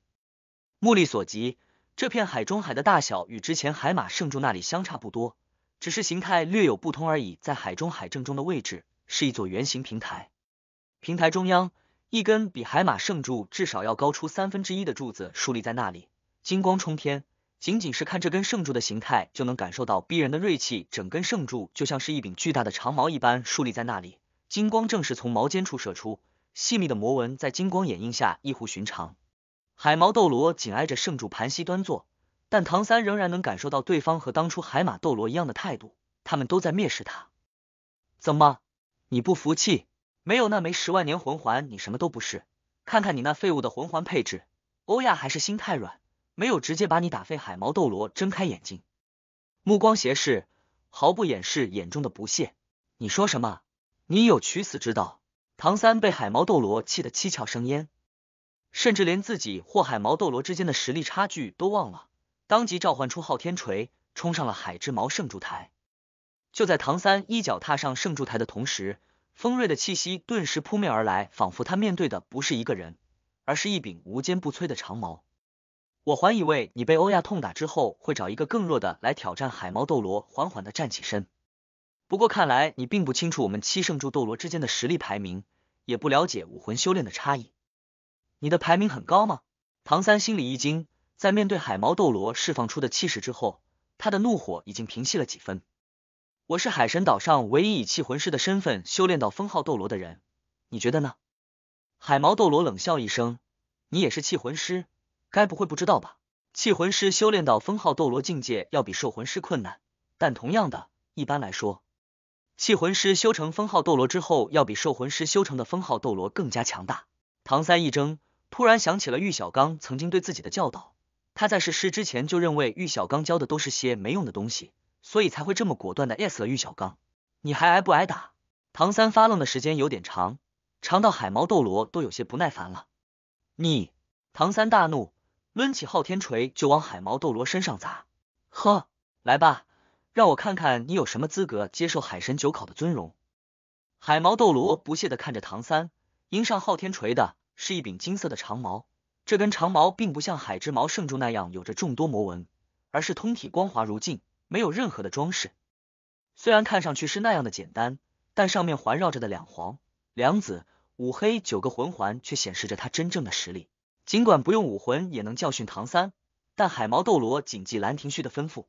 目力所及，这片海中海的大小与之前海马圣柱那里相差不多，只是形态略有不同而已。在海中海正中的位置，是一座圆形平台，平台中央一根比海马圣柱至少要高出三分之一的柱子竖立在那里，金光冲天。仅仅是看这根圣柱的形态，就能感受到逼人的锐气。整根圣柱就像是一柄巨大的长矛一般竖立在那里。金光正是从毛尖处射出，细密的魔纹在金光掩映下异乎寻常。海毛斗罗紧挨着圣柱盘膝端坐，但唐三仍然能感受到对方和当初海马斗罗一样的态度，他们都在蔑视他。怎么，你不服气？没有那枚十万年魂环，你什么都不是。看看你那废物的魂环配置。欧亚还是心太软，没有直接把你打废。海毛斗罗睁开眼睛，目光斜视，毫不掩饰眼中的不屑。你说什么？你有取死之道！唐三被海毛斗罗气得七窍生烟，甚至连自己或海毛斗罗之间的实力差距都忘了，当即召唤出昊天锤，冲上了海之矛圣柱台。就在唐三一脚踏上圣柱台的同时，锋锐的气息顿时扑面而来，仿佛他面对的不是一个人，而是一柄无坚不摧的长矛。我还以为你被欧亚痛打之后，会找一个更弱的来挑战海毛斗罗，缓缓的站起身。不过看来你并不清楚我们七圣柱斗罗之间的实力排名，也不了解武魂修炼的差异。你的排名很高吗？唐三心里一惊，在面对海毛斗罗释放出的气势之后，他的怒火已经平息了几分。我是海神岛上唯一以气魂师的身份修炼到封号斗罗的人，你觉得呢？海毛斗罗冷笑一声：“你也是气魂师，该不会不知道吧？气魂师修炼到封号斗罗境界要比兽魂师困难，但同样的，一般来说。”气魂师修成封号斗罗之后，要比兽魂师修成的封号斗罗更加强大。唐三一怔，突然想起了玉小刚曾经对自己的教导。他在试事之前就认为玉小刚教的都是些没用的东西，所以才会这么果断的 S 了玉小刚。你还挨不挨打？唐三发愣的时间有点长，长到海毛斗罗都有些不耐烦了。你！唐三大怒，抡起昊天锤就往海毛斗罗身上砸。呵，来吧！让我看看你有什么资格接受海神九考的尊荣。海毛斗罗不屑的看着唐三，迎上昊天锤的是一柄金色的长矛。这根长矛并不像海之矛圣柱那样有着众多魔纹，而是通体光滑如镜，没有任何的装饰。虽然看上去是那样的简单，但上面环绕着的两黄、两紫、五黑、九个魂环却显示着他真正的实力。尽管不用武魂也能教训唐三，但海毛斗罗谨记兰亭序的吩咐。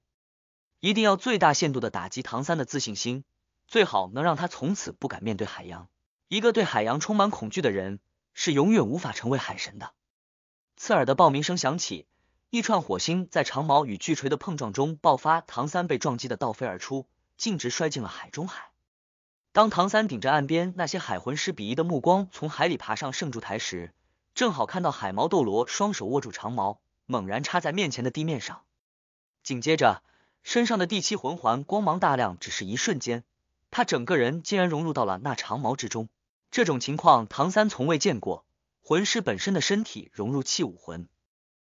一定要最大限度的打击唐三的自信心，最好能让他从此不敢面对海洋。一个对海洋充满恐惧的人是永远无法成为海神的。刺耳的爆鸣声响起，一串火星在长矛与巨锤的碰撞中爆发。唐三被撞击的倒飞而出，径直摔进了海中海。当唐三顶着岸边那些海魂师鄙夷的目光从海里爬上圣柱台时，正好看到海毛斗罗双手握住长矛，猛然插在面前的地面上，紧接着。身上的第七魂环光芒大亮，只是一瞬间，他整个人竟然融入到了那长矛之中。这种情况，唐三从未见过。魂师本身的身体融入器武魂，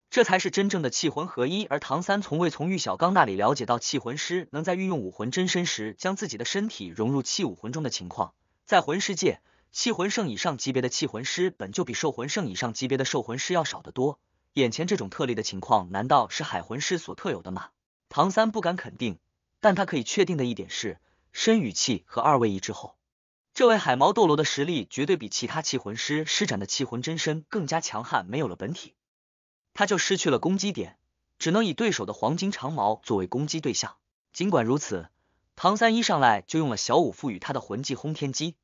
这才是真正的器魂合一。而唐三从未从玉小刚那里了解到器魂师能在运用武魂真身时将自己的身体融入器武魂中的情况。在魂世界，器魂圣以上级别的器魂师本就比兽魂圣以上级别的兽魂师要少得多。眼前这种特例的情况，难道是海魂师所特有的吗？唐三不敢肯定，但他可以确定的一点是，身与气和二位一致后，这位海毛斗罗的实力绝对比其他气魂师施展的气魂真身更加强悍。没有了本体，他就失去了攻击点，只能以对手的黄金长矛作为攻击对象。尽管如此，唐三一上来就用了小五赋予他的魂技轰天击。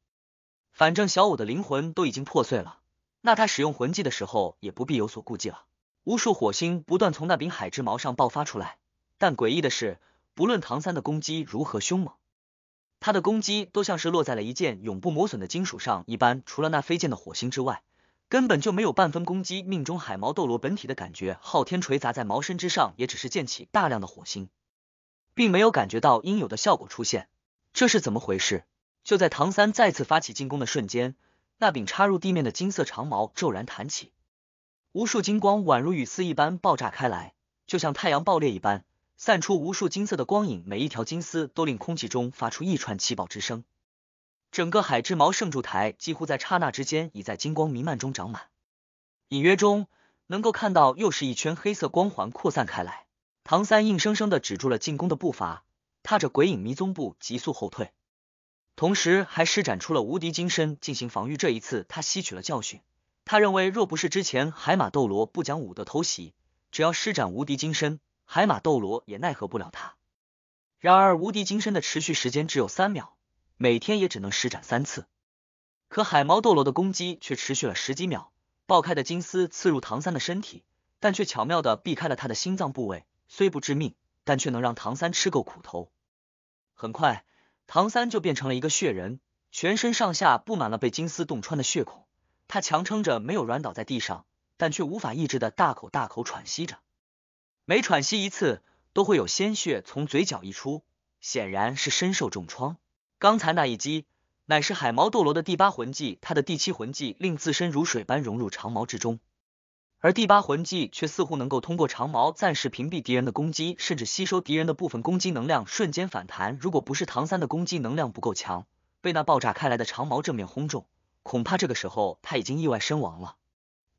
反正小五的灵魂都已经破碎了，那他使用魂技的时候也不必有所顾忌了。无数火星不断从那柄海之矛上爆发出来。但诡异的是，不论唐三的攻击如何凶猛，他的攻击都像是落在了一件永不磨损的金属上一般，除了那飞溅的火星之外，根本就没有半分攻击命中海毛斗罗本体的感觉。昊天锤砸在毛身之上，也只是溅起大量的火星，并没有感觉到应有的效果出现。这是怎么回事？就在唐三再次发起进攻的瞬间，那柄插入地面的金色长矛骤然弹起，无数金光宛如雨丝一般爆炸开来，就像太阳爆裂一般。散出无数金色的光影，每一条金丝都令空气中发出一串七宝之声。整个海之矛圣柱台几乎在刹那之间已在金光弥漫中长满，隐约中能够看到又是一圈黑色光环扩散开来。唐三硬生生的止住了进攻的步伐，踏着鬼影迷踪步急速后退，同时还施展出了无敌金身进行防御。这一次他吸取了教训，他认为若不是之前海马斗罗不讲武德偷袭，只要施展无敌金身。海马斗罗也奈何不了他，然而无敌金身的持续时间只有三秒，每天也只能施展三次。可海矛斗罗的攻击却持续了十几秒，爆开的金丝刺入唐三的身体，但却巧妙的避开了他的心脏部位。虽不致命，但却能让唐三吃够苦头。很快，唐三就变成了一个血人，全身上下布满了被金丝洞穿的血孔。他强撑着没有软倒在地上，但却无法抑制的大口大口喘息着。每喘息一次，都会有鲜血从嘴角溢出，显然是身受重创。刚才那一击，乃是海毛斗罗的第八魂技，他的第七魂技令自身如水般融入长矛之中，而第八魂技却似乎能够通过长矛暂时屏蔽敌人的攻击，甚至吸收敌人的部分攻击能量，瞬间反弹。如果不是唐三的攻击能量不够强，被那爆炸开来的长矛正面轰中，恐怕这个时候他已经意外身亡了。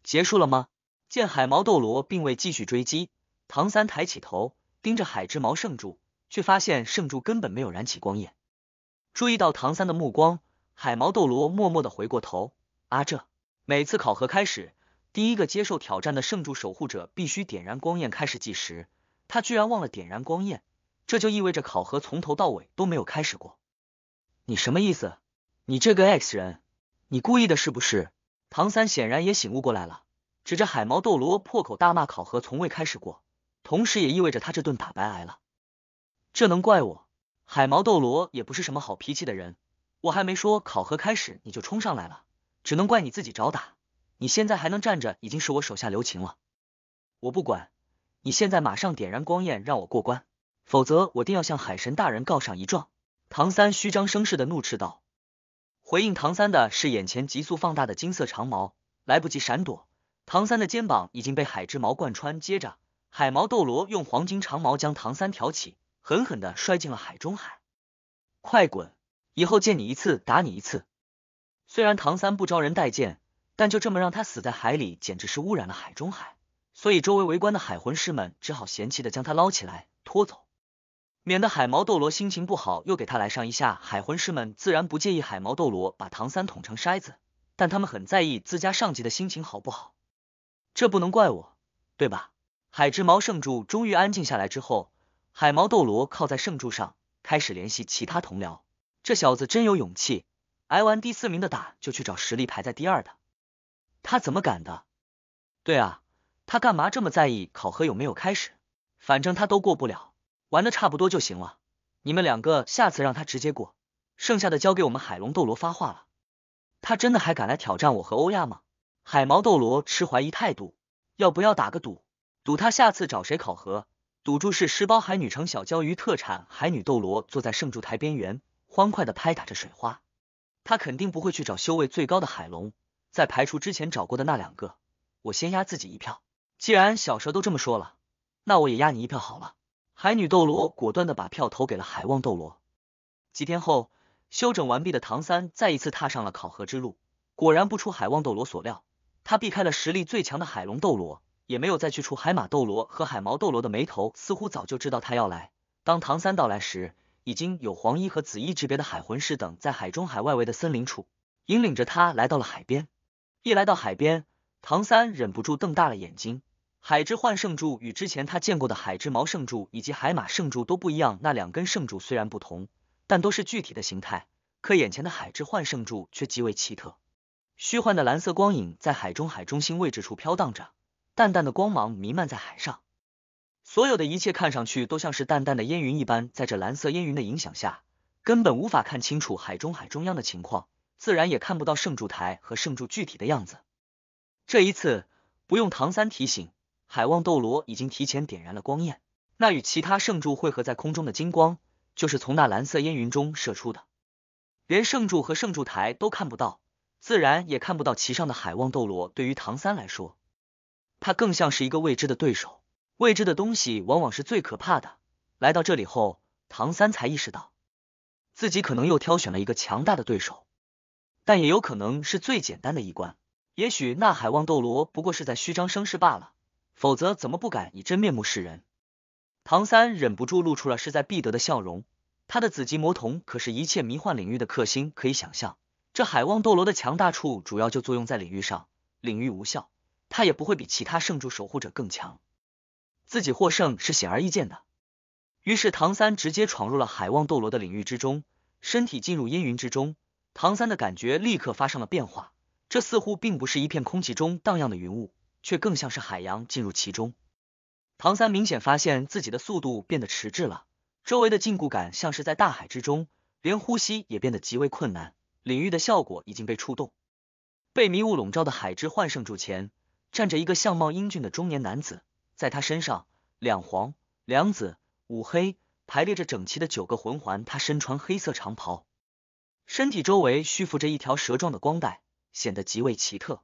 结束了吗？见海毛斗罗并未继续追击。唐三抬起头，盯着海之矛圣柱，却发现圣柱根本没有燃起光焰。注意到唐三的目光，海毛斗罗默默的回过头。阿这，每次考核开始，第一个接受挑战的圣柱守护者必须点燃光焰开始计时。他居然忘了点燃光焰，这就意味着考核从头到尾都没有开始过。你什么意思？你这个 X 人，你故意的是不是？唐三显然也醒悟过来了，指着海毛斗罗破口大骂：“考核从未开始过！”同时也意味着他这顿打白挨了，这能怪我？海毛斗罗也不是什么好脾气的人，我还没说考核开始你就冲上来了，只能怪你自己找打。你现在还能站着，已经是我手下留情了。我不管，你现在马上点燃光焰让我过关，否则我定要向海神大人告上一状。唐三虚张声势的怒斥道。回应唐三的是眼前急速放大的金色长矛，来不及闪躲，唐三的肩膀已经被海之矛贯穿，接着。海毛斗罗用黄金长矛将唐三挑起，狠狠的摔进了海中海。快滚！以后见你一次打你一次。虽然唐三不招人待见，但就这么让他死在海里，简直是污染了海中海。所以周围围观的海魂师们只好嫌弃的将他捞起来拖走，免得海毛斗罗心情不好又给他来上一下。海魂师们自然不介意海毛斗罗把唐三捅成筛子，但他们很在意自家上级的心情好不好。这不能怪我，对吧？海之毛圣柱终于安静下来之后，海毛斗罗靠在圣柱上，开始联系其他同僚。这小子真有勇气，挨完第四名的打就去找实力排在第二的，他怎么敢的？对啊，他干嘛这么在意考核有没有开始？反正他都过不了，玩的差不多就行了。你们两个下次让他直接过，剩下的交给我们海龙斗罗发话了。他真的还敢来挑战我和欧亚吗？海毛斗罗持怀疑态度。要不要打个赌？赌他下次找谁考核？赌注是十包海女城小鲛鱼特产。海女斗罗坐在圣柱台边缘，欢快的拍打着水花。他肯定不会去找修为最高的海龙。在排除之前找过的那两个，我先压自己一票。既然小蛇都这么说了，那我也压你一票好了。海女斗罗果断的把票投给了海望斗罗。几天后，休整完毕的唐三再一次踏上了考核之路。果然不出海望斗罗所料，他避开了实力最强的海龙斗罗。也没有再去除海马斗罗和海毛斗罗的眉头，似乎早就知道他要来。当唐三到来时，已经有黄衣和紫衣级别的海魂师等在海中海外围的森林处，引领着他来到了海边。一来到海边，唐三忍不住瞪大了眼睛。海之幻圣柱与之前他见过的海之毛圣柱以及海马圣柱都不一样。那两根圣柱虽然不同，但都是具体的形态，可眼前的海之幻圣柱却极为奇特。虚幻的蓝色光影在海中海中心位置处飘荡着。淡淡的光芒弥漫在海上，所有的一切看上去都像是淡淡的烟云一般。在这蓝色烟云的影响下，根本无法看清楚海中海中央的情况，自然也看不到圣柱台和圣柱具体的样子。这一次不用唐三提醒，海望斗罗已经提前点燃了光焰。那与其他圣柱汇合在空中的金光，就是从那蓝色烟云中射出的。连圣柱和圣柱台都看不到，自然也看不到其上的海望斗罗。对于唐三来说。他更像是一个未知的对手，未知的东西往往是最可怕的。来到这里后，唐三才意识到，自己可能又挑选了一个强大的对手，但也有可能是最简单的一关。也许那海望斗罗不过是在虚张声势罢了，否则怎么不敢以真面目示人？唐三忍不住露出了势在必得的笑容。他的紫极魔瞳可是一切迷幻领域的克星，可以想象，这海望斗罗的强大处主要就作用在领域上，领域无效。他也不会比其他圣柱守护者更强，自己获胜是显而易见的。于是唐三直接闯入了海望斗罗的领域之中，身体进入烟云之中。唐三的感觉立刻发生了变化，这似乎并不是一片空气中荡漾的云雾，却更像是海洋进入其中。唐三明显发现自己的速度变得迟滞了，周围的禁锢感像是在大海之中，连呼吸也变得极为困难。领域的效果已经被触动，被迷雾笼罩的海之幻圣柱前。站着一个相貌英俊的中年男子，在他身上两黄两紫五黑排列着整齐的九个魂环。他身穿黑色长袍，身体周围虚浮着一条蛇状的光带，显得极为奇特。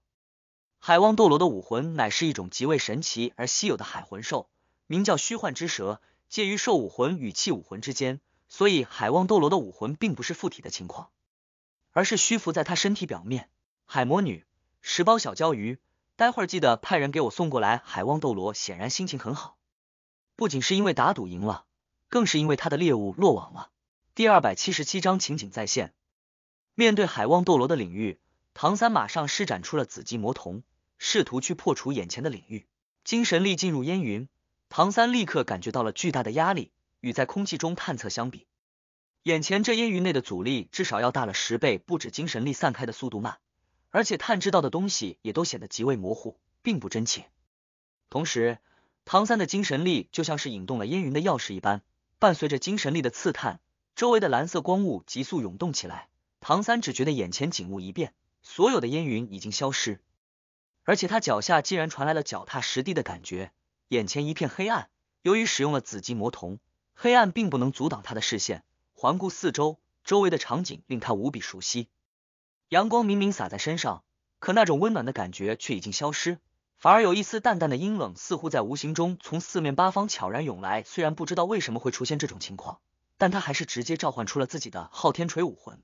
海王斗罗的武魂乃是一种极为神奇而稀有的海魂兽，名叫虚幻之蛇，介于兽武魂与器武魂之间，所以海王斗罗的武魂并不是附体的情况，而是虚浮在他身体表面。海魔女，十包小鲛鱼。待会儿记得派人给我送过来。海望斗罗显然心情很好，不仅是因为打赌赢了，更是因为他的猎物落网了。第二百七十七章情景再现。面对海望斗罗的领域，唐三马上施展出了紫极魔瞳，试图去破除眼前的领域。精神力进入烟云，唐三立刻感觉到了巨大的压力。与在空气中探测相比，眼前这烟云内的阻力至少要大了十倍不止。精神力散开的速度慢。而且探知到的东西也都显得极为模糊，并不真切。同时，唐三的精神力就像是引动了烟云的钥匙一般，伴随着精神力的刺探，周围的蓝色光雾急速涌动起来。唐三只觉得眼前景物一变，所有的烟云已经消失，而且他脚下竟然传来了脚踏实地的感觉。眼前一片黑暗，由于使用了紫极魔瞳，黑暗并不能阻挡他的视线。环顾四周，周围的场景令他无比熟悉。阳光明明洒在身上，可那种温暖的感觉却已经消失，反而有一丝淡淡的阴冷，似乎在无形中从四面八方悄然涌来。虽然不知道为什么会出现这种情况，但他还是直接召唤出了自己的昊天锤武魂。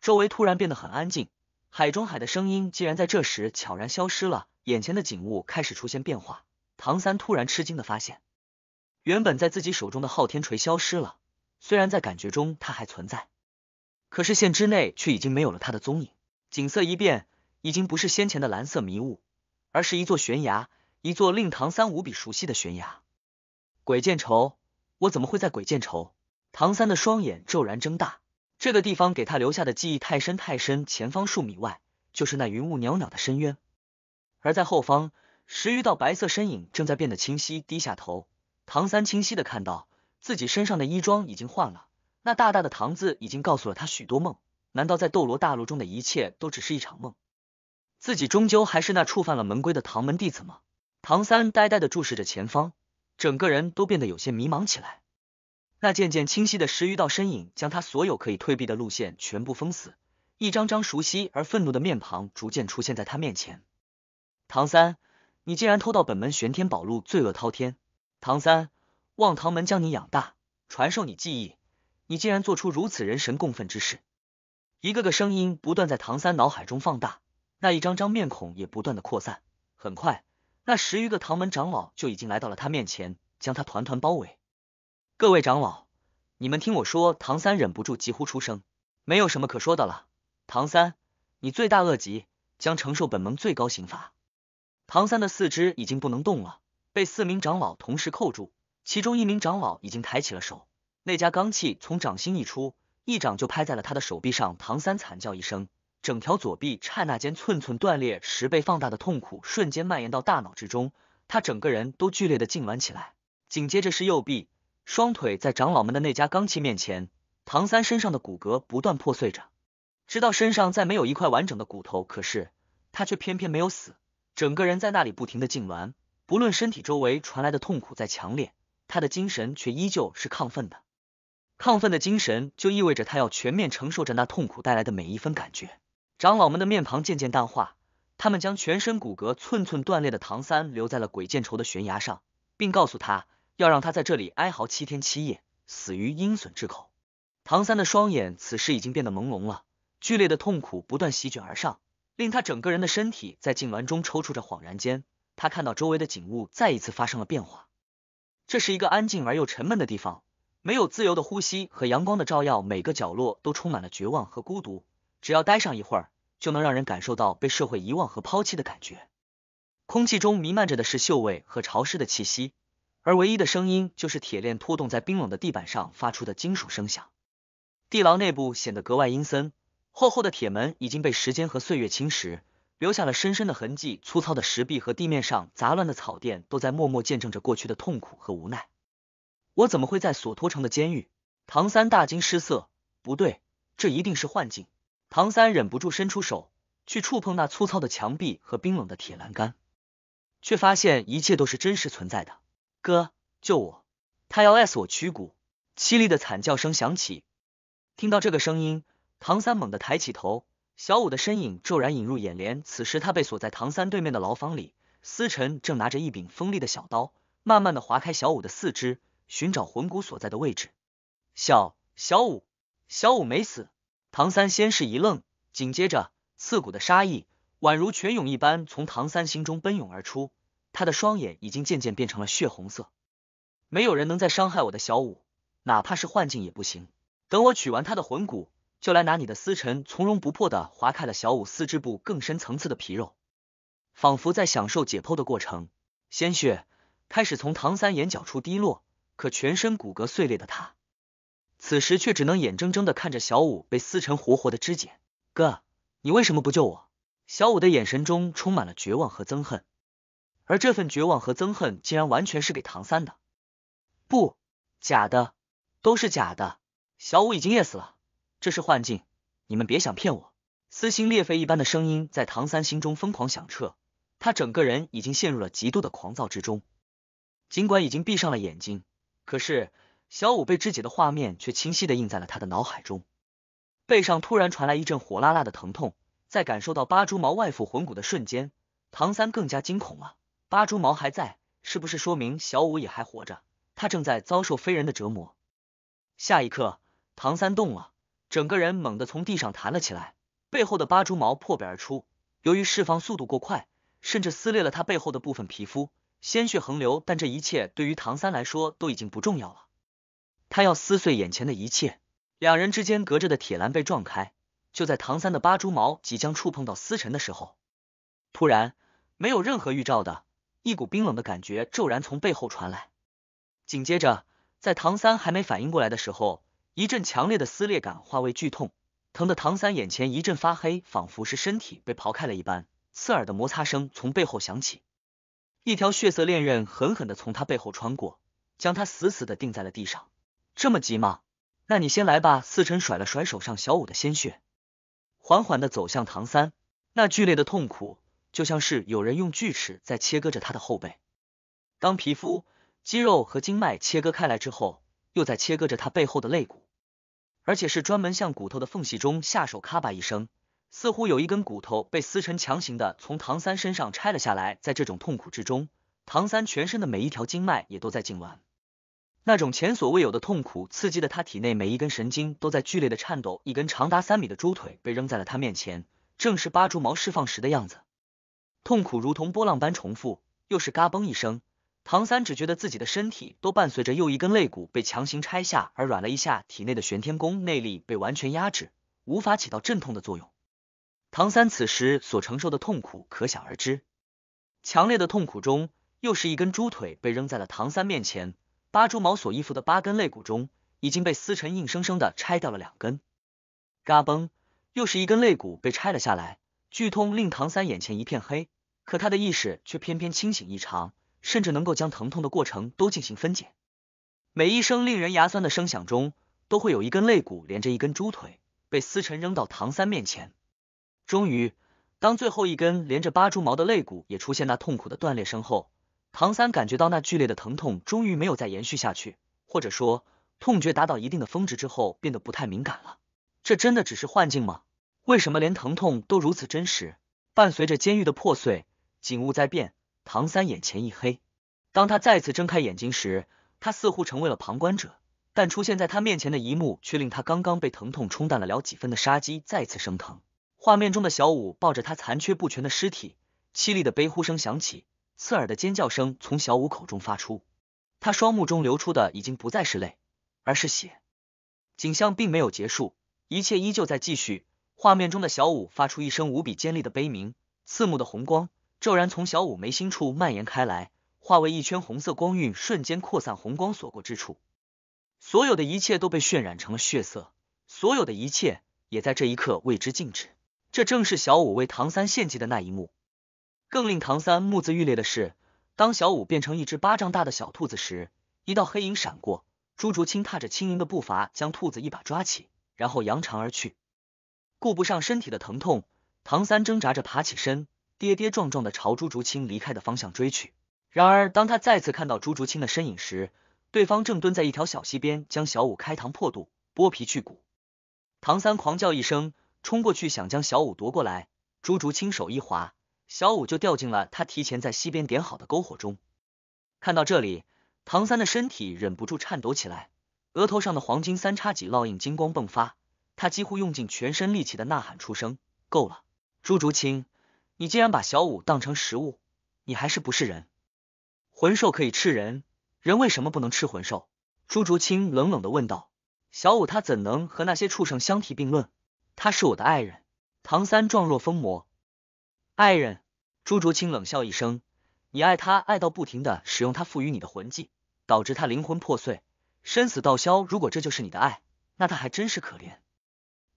周围突然变得很安静，海中海的声音竟然在这时悄然消失了。眼前的景物开始出现变化，唐三突然吃惊的发现，原本在自己手中的昊天锤消失了，虽然在感觉中它还存在。可是县之内却已经没有了他的踪影，景色一变，已经不是先前的蓝色迷雾，而是一座悬崖，一座令唐三无比熟悉的悬崖。鬼见愁，我怎么会在鬼见愁？唐三的双眼骤然睁大，这个地方给他留下的记忆太深太深。前方数米外就是那云雾袅袅的深渊，而在后方，十余道白色身影正在变得清晰。低下头，唐三清晰的看到自己身上的衣装已经换了。那大大的唐字已经告诉了他许多梦，难道在斗罗大陆中的一切都只是一场梦？自己终究还是那触犯了门规的唐门弟子吗？唐三呆呆的注视着前方，整个人都变得有些迷茫起来。那渐渐清晰的十余道身影将他所有可以退避的路线全部封死，一张张熟悉而愤怒的面庞逐渐出现在他面前。唐三，你竟然偷到本门玄天宝录，罪恶滔天！唐三，望唐门将你养大，传授你技艺。你竟然做出如此人神共愤之事！一个个声音不断在唐三脑海中放大，那一张张面孔也不断的扩散。很快，那十余个唐门长老就已经来到了他面前，将他团团包围。各位长老，你们听我说！唐三忍不住急呼出声，没有什么可说的了。唐三，你罪大恶极，将承受本门最高刑罚。唐三的四肢已经不能动了，被四名长老同时扣住。其中一名长老已经抬起了手。那家罡气从掌心溢出，一掌就拍在了他的手臂上。唐三惨叫一声，整条左臂刹那间寸寸断裂。十倍放大的痛苦瞬间蔓延到大脑之中，他整个人都剧烈的痉挛起来。紧接着是右臂、双腿，在长老们的那家罡气面前，唐三身上的骨骼不断破碎着，直到身上再没有一块完整的骨头。可是他却偏偏没有死，整个人在那里不停的痉挛。不论身体周围传来的痛苦再强烈，他的精神却依旧是亢奋的。亢奋的精神就意味着他要全面承受着那痛苦带来的每一分感觉。长老们的面庞渐渐淡化，他们将全身骨骼寸寸断裂的唐三留在了鬼见愁的悬崖上，并告诉他要让他在这里哀嚎七天七夜，死于鹰隼之口。唐三的双眼此时已经变得朦胧了，剧烈的痛苦不断席卷而上，令他整个人的身体在痉挛中抽搐着。恍然间，他看到周围的景物再一次发生了变化，这是一个安静而又沉闷的地方。没有自由的呼吸和阳光的照耀，每个角落都充满了绝望和孤独。只要待上一会儿，就能让人感受到被社会遗忘和抛弃的感觉。空气中弥漫着的是锈味和潮湿的气息，而唯一的声音就是铁链拖动在冰冷的地板上发出的金属声响。地牢内部显得格外阴森，厚厚的铁门已经被时间和岁月侵蚀，留下了深深的痕迹。粗糙的石壁和地面上杂乱的草垫都在默默见证着过去的痛苦和无奈。我怎么会在索托城的监狱？唐三大惊失色，不对，这一定是幻境。唐三忍不住伸出手去触碰那粗糙的墙壁和冰冷的铁栏杆，却发现一切都是真实存在的。哥，救我！他要 S 我！曲骨，凄厉的惨叫声响起。听到这个声音，唐三猛地抬起头，小五的身影骤然引入眼帘。此时他被锁在唐三对面的牢房里，思辰正拿着一柄锋利的小刀，慢慢的划开小五的四肢。寻找魂骨所在的位置。小小五，小五没死。唐三先是一愣，紧接着刺骨的杀意宛如泉涌一般从唐三心中奔涌而出，他的双眼已经渐渐变成了血红色。没有人能再伤害我的小五，哪怕是幻境也不行。等我取完他的魂骨，就来拿你的丝尘。从容不迫的划开了小五四肢部更深层次的皮肉，仿佛在享受解剖的过程。鲜血开始从唐三眼角处滴落。可全身骨骼碎裂的他，此时却只能眼睁睁的看着小五被撕成活活的肢解。哥，你为什么不救我？小五的眼神中充满了绝望和憎恨，而这份绝望和憎恨竟然完全是给唐三的。不，假的，都是假的。小五已经 e 死了，这是幻境，你们别想骗我！撕心裂肺一般的声音在唐三心中疯狂响彻，他整个人已经陷入了极度的狂躁之中，尽管已经闭上了眼睛。可是，小五被肢解的画面却清晰的印在了他的脑海中。背上突然传来一阵火辣辣的疼痛，在感受到八蛛毛外附魂骨的瞬间，唐三更加惊恐了。八蛛毛还在，是不是说明小五也还活着？他正在遭受非人的折磨。下一刻，唐三动了，整个人猛地从地上弹了起来，背后的八蛛毛破背而出，由于释放速度过快，甚至撕裂了他背后的部分皮肤。鲜血横流，但这一切对于唐三来说都已经不重要了。他要撕碎眼前的一切。两人之间隔着的铁栏被撞开，就在唐三的八蛛矛即将触碰到司辰的时候，突然没有任何预兆的一股冰冷的感觉骤然从背后传来。紧接着，在唐三还没反应过来的时候，一阵强烈的撕裂感化为剧痛，疼得唐三眼前一阵发黑，仿佛是身体被刨开了一般。刺耳的摩擦声从背后响起。一条血色链刃狠狠的从他背后穿过，将他死死的钉在了地上。这么急吗？那你先来吧。思辰甩了甩手上小五的鲜血，缓缓的走向唐三。那剧烈的痛苦就像是有人用锯齿在切割着他的后背。当皮肤、肌肉和经脉切割开来之后，又在切割着他背后的肋骨，而且是专门向骨头的缝隙中下手，咔吧一声。似乎有一根骨头被撕成，强行的从唐三身上拆了下来。在这种痛苦之中，唐三全身的每一条经脉也都在痉挛，那种前所未有的痛苦刺激的他体内每一根神经都在剧烈的颤抖。一根长达三米的猪腿被扔在了他面前，正是八蛛毛释放时的样子。痛苦如同波浪般重复，又是嘎嘣一声，唐三只觉得自己的身体都伴随着又一根肋骨被强行拆下而软了一下，体内的玄天功内力被完全压制，无法起到镇痛的作用。唐三此时所承受的痛苦可想而知，强烈的痛苦中，又是一根猪腿被扔在了唐三面前。八蛛毛所依附的八根肋骨中，已经被思辰硬生生的拆掉了两根。嘎嘣，又是一根肋骨被拆了下来，剧痛令唐三眼前一片黑，可他的意识却偏偏清醒异常，甚至能够将疼痛的过程都进行分解。每一声令人牙酸的声响中，都会有一根肋骨连着一根猪腿被思辰扔到唐三面前。终于，当最后一根连着八蛛毛的肋骨也出现那痛苦的断裂声后，唐三感觉到那剧烈的疼痛终于没有再延续下去，或者说，痛觉达到一定的峰值之后变得不太敏感了。这真的只是幻境吗？为什么连疼痛都如此真实？伴随着监狱的破碎，景物在变，唐三眼前一黑。当他再次睁开眼睛时，他似乎成为了旁观者，但出现在他面前的一幕却令他刚刚被疼痛冲淡了了几分的杀机再次升腾。画面中的小五抱着他残缺不全的尸体，凄厉的悲呼声响起，刺耳的尖叫声从小五口中发出。他双目中流出的已经不再是泪，而是血。景象并没有结束，一切依旧在继续。画面中的小五发出一声无比尖利的悲鸣，刺目的红光骤然从小五眉心处蔓延开来，化为一圈红色光晕，瞬间扩散。红光所过之处，所有的一切都被渲染成了血色，所有的一切也在这一刻为之静止。这正是小五为唐三献祭的那一幕，更令唐三目眦欲裂的是，当小五变成一只巴掌大的小兔子时，一道黑影闪过，朱竹清踏着轻盈的步伐将兔子一把抓起，然后扬长而去。顾不上身体的疼痛，唐三挣扎着爬起身，跌跌撞撞的朝朱竹清离开的方向追去。然而，当他再次看到朱竹清的身影时，对方正蹲在一条小溪边，将小五开膛破肚、剥皮去骨。唐三狂叫一声。冲过去想将小五夺过来，朱竹清手一滑，小五就掉进了他提前在西边点好的篝火中。看到这里，唐三的身体忍不住颤抖起来，额头上的黄金三叉戟烙印金光迸发，他几乎用尽全身力气的呐喊出声：“够了，朱竹清，你竟然把小五当成食物，你还是不是人？魂兽可以吃人，人为什么不能吃魂兽？”朱竹清冷冷的问道：“小五他怎能和那些畜生相提并论？”他是我的爱人，唐三状若疯魔。爱人朱竹清冷笑一声，你爱他爱到不停的使用他赋予你的魂技，导致他灵魂破碎，生死道消。如果这就是你的爱，那他还真是可怜。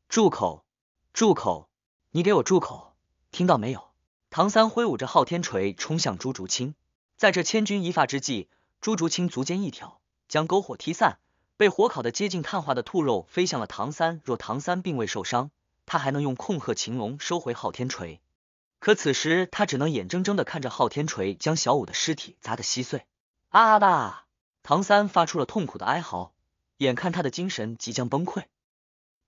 住口！住口！你给我住口！听到没有？唐三挥舞着昊天锤冲向朱竹清，在这千钧一发之际，朱竹清足尖一挑，将篝火踢散。被火烤的接近碳化的兔肉飞向了唐三，若唐三并未受伤，他还能用控鹤擒龙收回昊天锤。可此时他只能眼睁睁的看着昊天锤将小五的尸体砸得稀碎。啊！唐三发出了痛苦的哀嚎，眼看他的精神即将崩溃，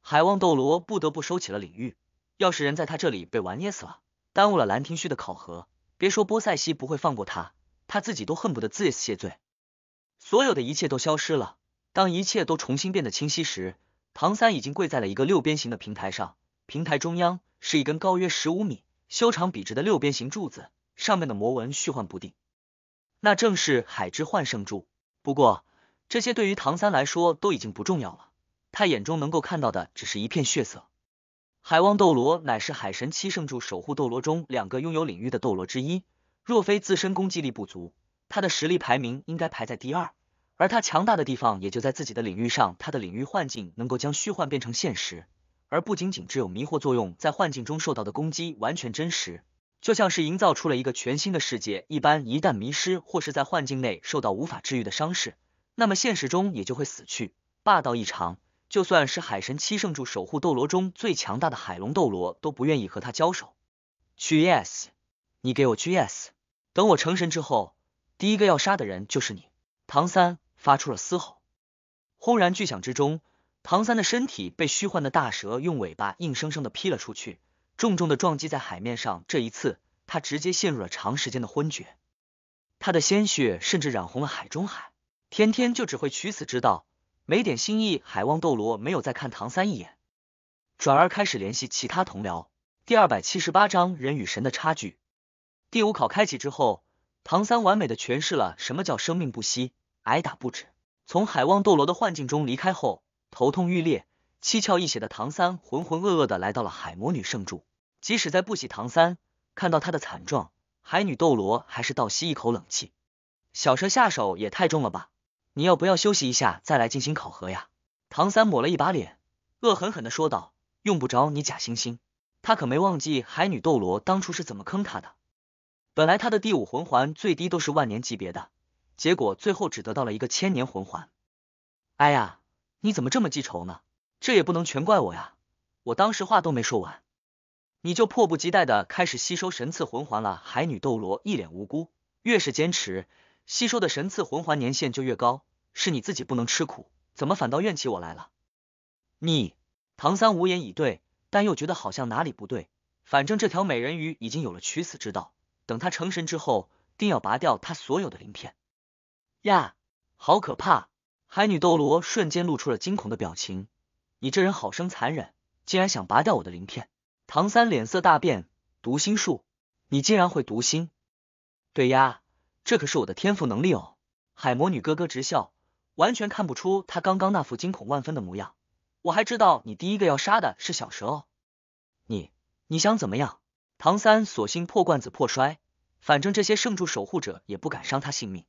海王斗罗不得不收起了领域。要是人在他这里被玩捏死了，耽误了兰亭序的考核，别说波塞西不会放过他，他自己都恨不得自死谢罪。所有的一切都消失了。当一切都重新变得清晰时，唐三已经跪在了一个六边形的平台上，平台中央是一根高约十五米、修长笔直的六边形柱子，上面的魔纹虚幻不定，那正是海之幻圣柱。不过，这些对于唐三来说都已经不重要了，他眼中能够看到的只是一片血色。海王斗罗乃是海神七圣柱守护斗罗中两个拥有领域的斗罗之一，若非自身攻击力不足，他的实力排名应该排在第二。而他强大的地方也就在自己的领域上，他的领域幻境能够将虚幻变成现实，而不仅仅只有迷惑作用。在幻境中受到的攻击完全真实，就像是营造出了一个全新的世界一般。一旦迷失或是在幻境内受到无法治愈的伤势，那么现实中也就会死去。霸道异常，就算是海神七圣柱守护斗罗中最强大的海龙斗罗都不愿意和他交手。去 yes，你给我去 yes，等我成神之后，第一个要杀的人就是你，唐三。发出了嘶吼，轰然巨响之中，唐三的身体被虚幻的大蛇用尾巴硬生生的劈了出去，重重的撞击在海面上。这一次，他直接陷入了长时间的昏厥，他的鲜血甚至染红了海中海。天天就只会取死之道，没点心意。海望斗罗没有再看唐三一眼，转而开始联系其他同僚。第二百七十八章人与神的差距。第五考开启之后，唐三完美的诠释了什么叫生命不息。挨打不止，从海望斗罗的幻境中离开后，头痛欲裂、七窍溢血的唐三浑浑噩噩的来到了海魔女圣柱。即使再不喜唐三，看到他的惨状，海女斗罗还是倒吸一口冷气。小蛇下手也太重了吧！你要不要休息一下再来进行考核呀？唐三抹了一把脸，恶狠狠的说道：“用不着你假惺惺。”他可没忘记海女斗罗当初是怎么坑他的。本来他的第五魂环最低都是万年级别的。结果最后只得到了一个千年魂环。哎呀，你怎么这么记仇呢？这也不能全怪我呀，我当时话都没说完，你就迫不及待的开始吸收神赐魂环了。海女斗罗一脸无辜，越是坚持吸收的神赐魂环年限就越高，是你自己不能吃苦，怎么反倒怨起我来了？你，唐三无言以对，但又觉得好像哪里不对。反正这条美人鱼已经有了取死之道，等她成神之后，定要拔掉她所有的鳞片。呀，好可怕！海女斗罗瞬间露出了惊恐的表情。你这人好生残忍，竟然想拔掉我的鳞片！唐三脸色大变，读心术，你竟然会读心？对呀，这可是我的天赋能力哦。海魔女咯咯直笑，完全看不出她刚刚那副惊恐万分的模样。我还知道你第一个要杀的是小蛇哦。你，你想怎么样？唐三索性破罐子破摔，反正这些圣柱守护者也不敢伤他性命。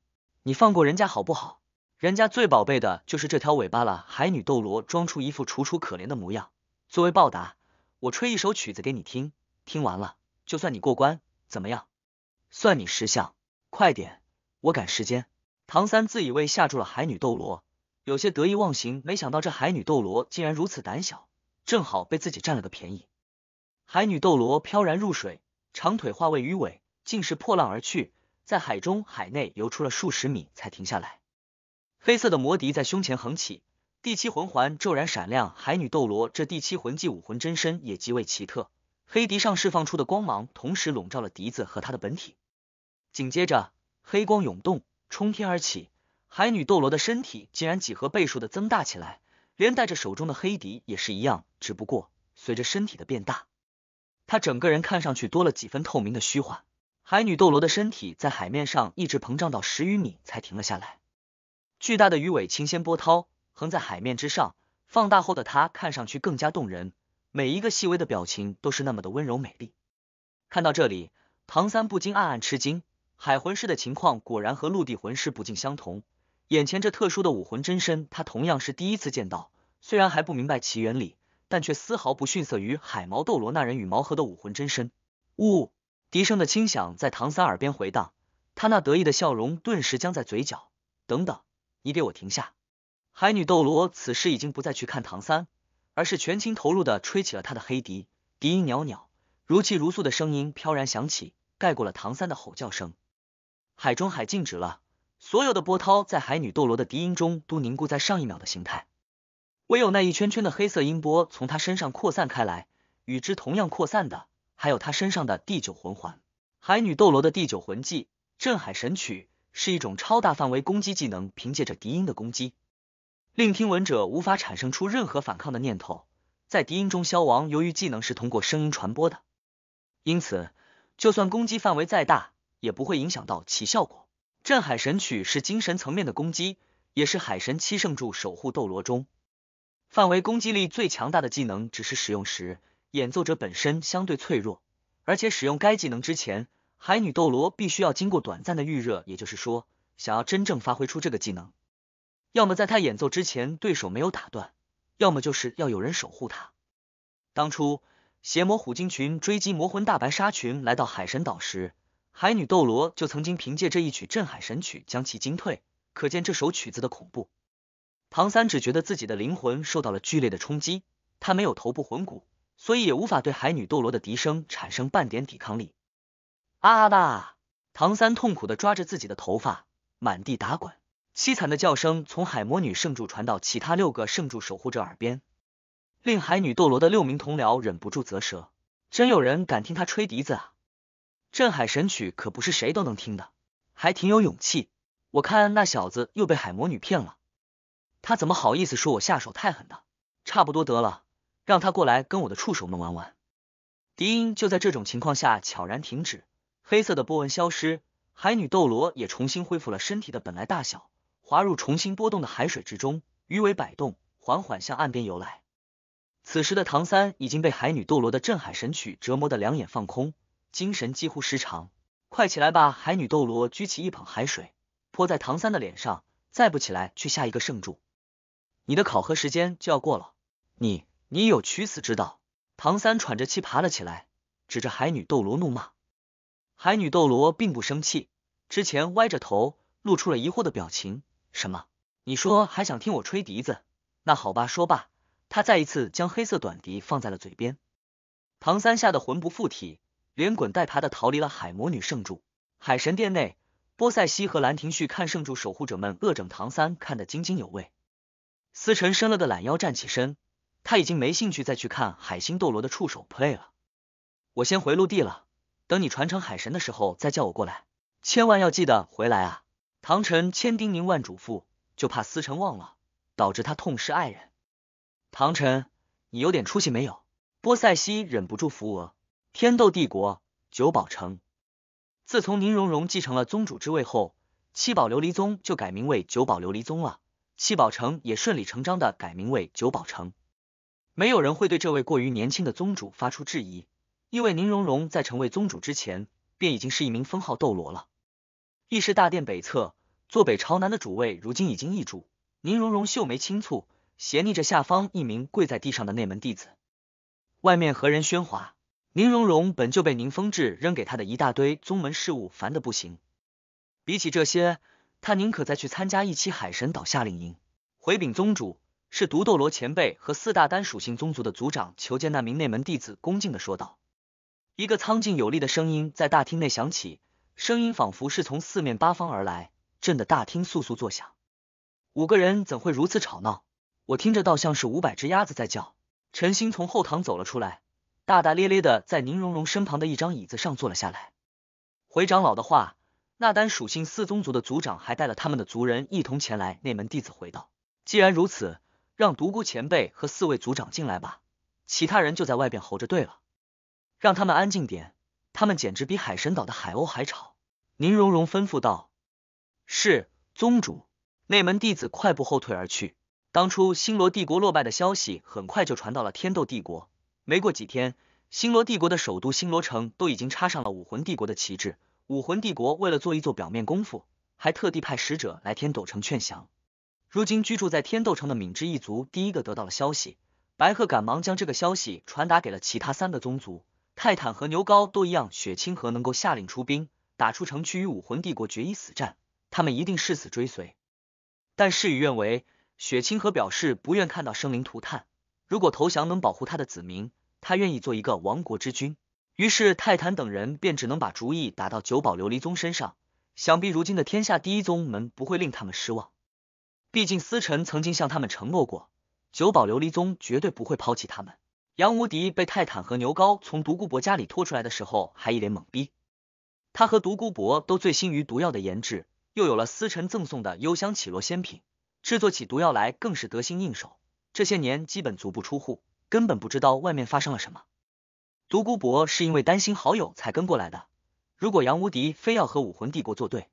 你放过人家好不好？人家最宝贝的就是这条尾巴了。海女斗罗装出一副楚楚可怜的模样，作为报答，我吹一首曲子给你听，听完了就算你过关，怎么样？算你识相。快点，我赶时间。唐三自以为吓住了海女斗罗，有些得意忘形，没想到这海女斗罗竟然如此胆小，正好被自己占了个便宜。海女斗罗飘然入水，长腿化为鱼尾，竟是破浪而去。在海中海内游出了数十米才停下来，黑色的魔笛在胸前横起，第七魂环骤然闪亮。海女斗罗这第七魂技武魂真身也极为奇特，黑笛上释放出的光芒同时笼罩了笛子和她的本体。紧接着，黑光涌动，冲天而起。海女斗罗的身体竟然几何倍数的增大起来，连带着手中的黑笛也是一样。只不过随着身体的变大，她整个人看上去多了几分透明的虚幻。海女斗罗的身体在海面上一直膨胀到十余米才停了下来，巨大的鱼尾轻掀波涛，横在海面之上。放大后的她看上去更加动人，每一个细微的表情都是那么的温柔美丽。看到这里，唐三不禁暗暗吃惊：海魂师的情况果然和陆地魂师不尽相同。眼前这特殊的武魂真身，他同样是第一次见到。虽然还不明白其原理，但却丝毫不逊色于海毛斗罗那人与毛河的武魂真身。唔。笛声的清响在唐三耳边回荡，他那得意的笑容顿时僵在嘴角。等等，你给我停下！海女斗罗此时已经不再去看唐三，而是全情投入的吹起了他的黑笛，笛音袅袅，如泣如诉的声音飘然响起，盖过了唐三的吼叫声。海中海静止了，所有的波涛在海女斗罗的笛音中都凝固在上一秒的形态，唯有那一圈圈的黑色音波从她身上扩散开来，与之同样扩散的。还有他身上的第九魂环，海女斗罗的第九魂技“镇海神曲”是一种超大范围攻击技能，凭借着笛音的攻击，令听闻者无法产生出任何反抗的念头，在笛音中消亡。由于技能是通过声音传播的，因此就算攻击范围再大，也不会影响到其效果。“镇海神曲”是精神层面的攻击，也是海神七圣柱守护斗罗中范围攻击力最强大的技能，只是使用时。演奏者本身相对脆弱，而且使用该技能之前，海女斗罗必须要经过短暂的预热，也就是说，想要真正发挥出这个技能，要么在她演奏之前对手没有打断，要么就是要有人守护她。当初邪魔虎鲸群追击魔魂大白鲨群来到海神岛时，海女斗罗就曾经凭借这一曲镇海神曲将其惊退，可见这首曲子的恐怖。唐三只觉得自己的灵魂受到了剧烈的冲击，他没有头部魂骨。所以也无法对海女斗罗的笛声产生半点抵抗力。啊！唐三痛苦的抓着自己的头发，满地打滚，凄惨的叫声从海魔女圣柱传到其他六个圣柱守护者耳边，令海女斗罗的六名同僚忍不住啧舌：真有人敢听他吹笛子啊！镇海神曲可不是谁都能听的，还挺有勇气。我看那小子又被海魔女骗了，他怎么好意思说我下手太狠的？差不多得了。让他过来跟我的触手们玩玩。笛音就在这种情况下悄然停止，黑色的波纹消失，海女斗罗也重新恢复了身体的本来大小，滑入重新波动的海水之中，鱼尾摆动，缓缓向岸边游来。此时的唐三已经被海女斗罗的镇海神曲折磨的两眼放空，精神几乎失常。快起来吧！海女斗罗举起一捧海水泼在唐三的脸上，再不起来去下一个圣柱，你的考核时间就要过了。你。你有取死之道！唐三喘着气爬了起来，指着海女斗罗怒骂。海女斗罗并不生气，之前歪着头露出了疑惑的表情。什么？你说还想听我吹笛子？那好吧。说罢，他再一次将黑色短笛放在了嘴边。唐三吓得魂不附体，连滚带爬的逃离了海魔女圣柱。海神殿内，波塞西和兰亭序看圣柱守护者们恶整唐三，看得津津有味。思辰伸了个懒腰，站起身。他已经没兴趣再去看《海星斗罗》的触手 play 了，我先回陆地了。等你传承海神的时候再叫我过来，千万要记得回来啊！唐晨千叮咛万嘱咐，就怕思辰忘了，导致他痛失爱人。唐晨，你有点出息没有？波塞西忍不住扶额。天斗帝国九宝城，自从宁荣荣继承了宗主之位后，七宝琉璃宗就改名为九宝琉璃宗了，七宝城也顺理成章的改名为九宝城。没有人会对这位过于年轻的宗主发出质疑，因为宁荣荣在成为宗主之前，便已经是一名封号斗罗了。议事大殿北侧，坐北朝南的主位，如今已经易主。宁荣荣秀眉轻蹙，斜睨着下方一名跪在地上的内门弟子。外面何人喧哗？宁荣荣本就被宁风致扔给他的一大堆宗门事务烦得不行，比起这些，他宁可再去参加一期海神岛夏令营。回禀宗主。是毒斗罗前辈和四大单属性宗族的族长求见那名内门弟子，恭敬的说道。一个苍劲有力的声音在大厅内响起，声音仿佛是从四面八方而来，震得大厅簌簌作响。五个人怎会如此吵闹？我听着倒像是五百只鸭子在叫。陈星从后堂走了出来，大大咧咧的在宁荣荣身旁的一张椅子上坐了下来。回长老的话，那单属性四宗族的族长还带了他们的族人一同前来。内门弟子回道：“既然如此。”让独孤前辈和四位族长进来吧，其他人就在外边候着。对了，让他们安静点，他们简直比海神岛的海鸥还吵。宁荣荣吩咐道：“是，宗主。”内门弟子快步后退而去。当初星罗帝国落败的消息很快就传到了天斗帝国，没过几天，星罗帝国的首都星罗城都已经插上了武魂帝国的旗帜。武魂帝国为了做一做表面功夫，还特地派使者来天斗城劝降。如今居住在天斗城的敏之一族第一个得到了消息，白鹤赶忙将这个消息传达给了其他三个宗族。泰坦和牛皋都一样，雪清河能够下令出兵，打出城区与武魂帝国决一死战，他们一定誓死追随。但事与愿违，雪清河表示不愿看到生灵涂炭。如果投降能保护他的子民，他愿意做一个亡国之君。于是泰坦等人便只能把主意打到九宝琉璃宗身上。想必如今的天下第一宗门不会令他们失望。毕竟思辰曾经向他们承诺过，九宝琉璃宗绝对不会抛弃他们。杨无敌被泰坦和牛皋从独孤博家里拖出来的时候，还一脸懵逼。他和独孤博都醉心于毒药的研制，又有了思辰赠送的幽香绮罗仙品，制作起毒药来更是得心应手。这些年基本足不出户，根本不知道外面发生了什么。独孤博是因为担心好友才跟过来的。如果杨无敌非要和武魂帝国作对，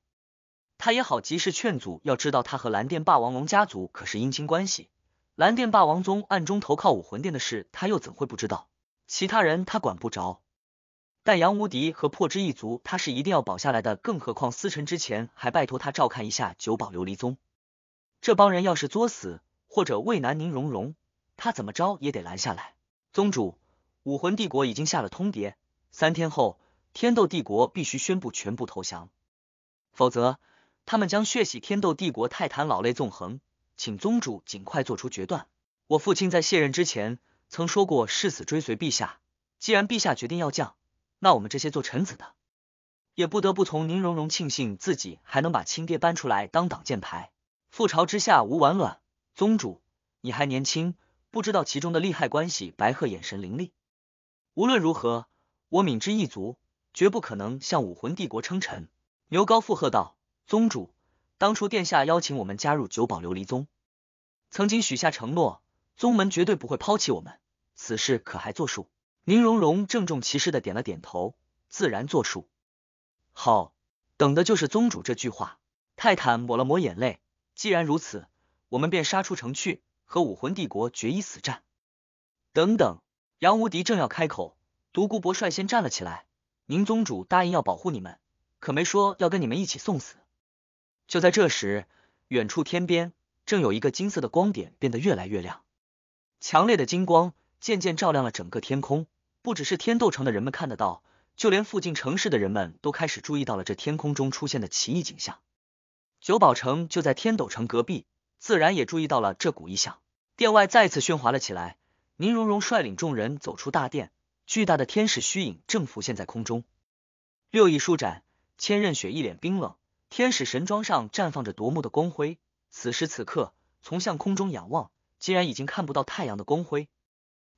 他也好，及时劝阻。要知道，他和蓝电霸王龙家族可是姻亲关系。蓝电霸王宗暗中投靠武魂殿的事，他又怎会不知道？其他人他管不着，但杨无敌和破之一族，他是一定要保下来的。更何况思辰之前还拜托他照看一下九宝琉璃宗，这帮人要是作死或者为难宁荣荣，他怎么着也得拦下来。宗主，武魂帝国已经下了通牒，三天后，天斗帝国必须宣布全部投降，否则。他们将血洗天斗帝国，泰坦老泪纵横，请宗主尽快做出决断。我父亲在卸任之前曾说过，誓死追随陛下。既然陛下决定要降，那我们这些做臣子的，也不得不从。宁荣荣庆幸自己还能把亲爹搬出来当挡箭牌。覆巢之下无完卵。宗主，你还年轻，不知道其中的利害关系。白鹤眼神凌厉。无论如何，我敏之一族绝不可能向武魂帝国称臣。牛皋附和道。宗主，当初殿下邀请我们加入九宝琉璃宗，曾经许下承诺，宗门绝对不会抛弃我们，此事可还作数？宁荣荣郑重其事的点了点头，自然作数。好，等的就是宗主这句话。泰坦抹了抹眼泪，既然如此，我们便杀出城去，和武魂帝国决一死战。等等，杨无敌正要开口，独孤博率先站了起来。宁宗主答应要保护你们，可没说要跟你们一起送死。就在这时，远处天边正有一个金色的光点变得越来越亮，强烈的金光渐渐照亮了整个天空。不只是天斗城的人们看得到，就连附近城市的人们都开始注意到了这天空中出现的奇异景象。九宝城就在天斗城隔壁，自然也注意到了这股异象。殿外再次喧哗了起来，宁荣荣率领众人走出大殿，巨大的天使虚影正浮现在空中，六翼舒展，千仞雪一脸冰冷。天使神装上绽放着夺目的光辉，此时此刻，从向空中仰望，竟然已经看不到太阳的光辉，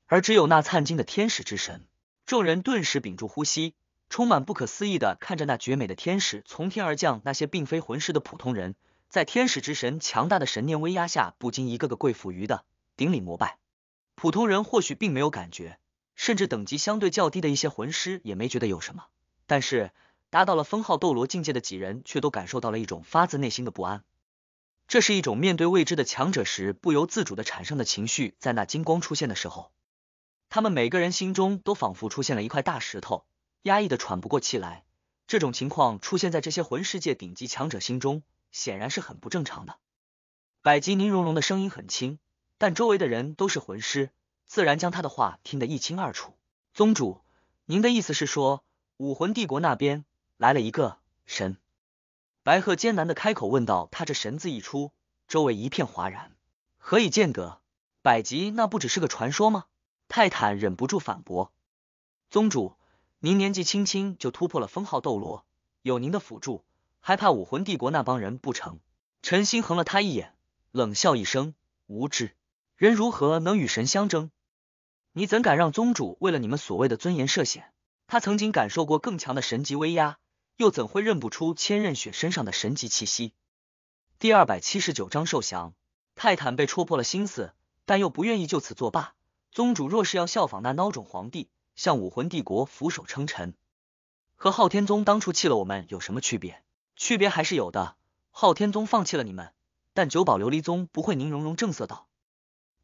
而只有那灿金的天使之神。众人顿时屏住呼吸，充满不可思议的看着那绝美的天使从天而降。那些并非魂师的普通人，在天使之神强大的神念威压下，不禁一个个跪伏于的顶礼膜拜。普通人或许并没有感觉，甚至等级相对较低的一些魂师也没觉得有什么，但是。达到了封号斗罗境界的几人，却都感受到了一种发自内心的不安。这是一种面对未知的强者时不由自主的产生的情绪。在那金光出现的时候，他们每个人心中都仿佛出现了一块大石头，压抑的喘不过气来。这种情况出现在这些魂世界顶级强者心中，显然是很不正常的。百吉宁荣荣的声音很轻，但周围的人都是魂师，自然将他的话听得一清二楚。宗主，您的意思是说武魂帝国那边？来了一个神，白鹤艰难的开口问道：“他这神字一出，周围一片哗然。何以见得？百级那不只是个传说吗？”泰坦忍不住反驳：“宗主，您年纪轻轻就突破了封号斗罗，有您的辅助，还怕武魂帝国那帮人不成？”陈心横了他一眼，冷笑一声：“无知人如何能与神相争？你怎敢让宗主为了你们所谓的尊严涉险？”他曾经感受过更强的神级威压。又怎会认不出千仞雪身上的神级气息？第二百七十九章受降。泰坦被戳破了心思，但又不愿意就此作罢。宗主若是要效仿那孬种皇帝，向武魂帝国俯首称臣，和昊天宗当初弃了我们有什么区别？区别还是有的。昊天宗放弃了你们，但九宝琉璃宗不会。宁荣荣正色道：“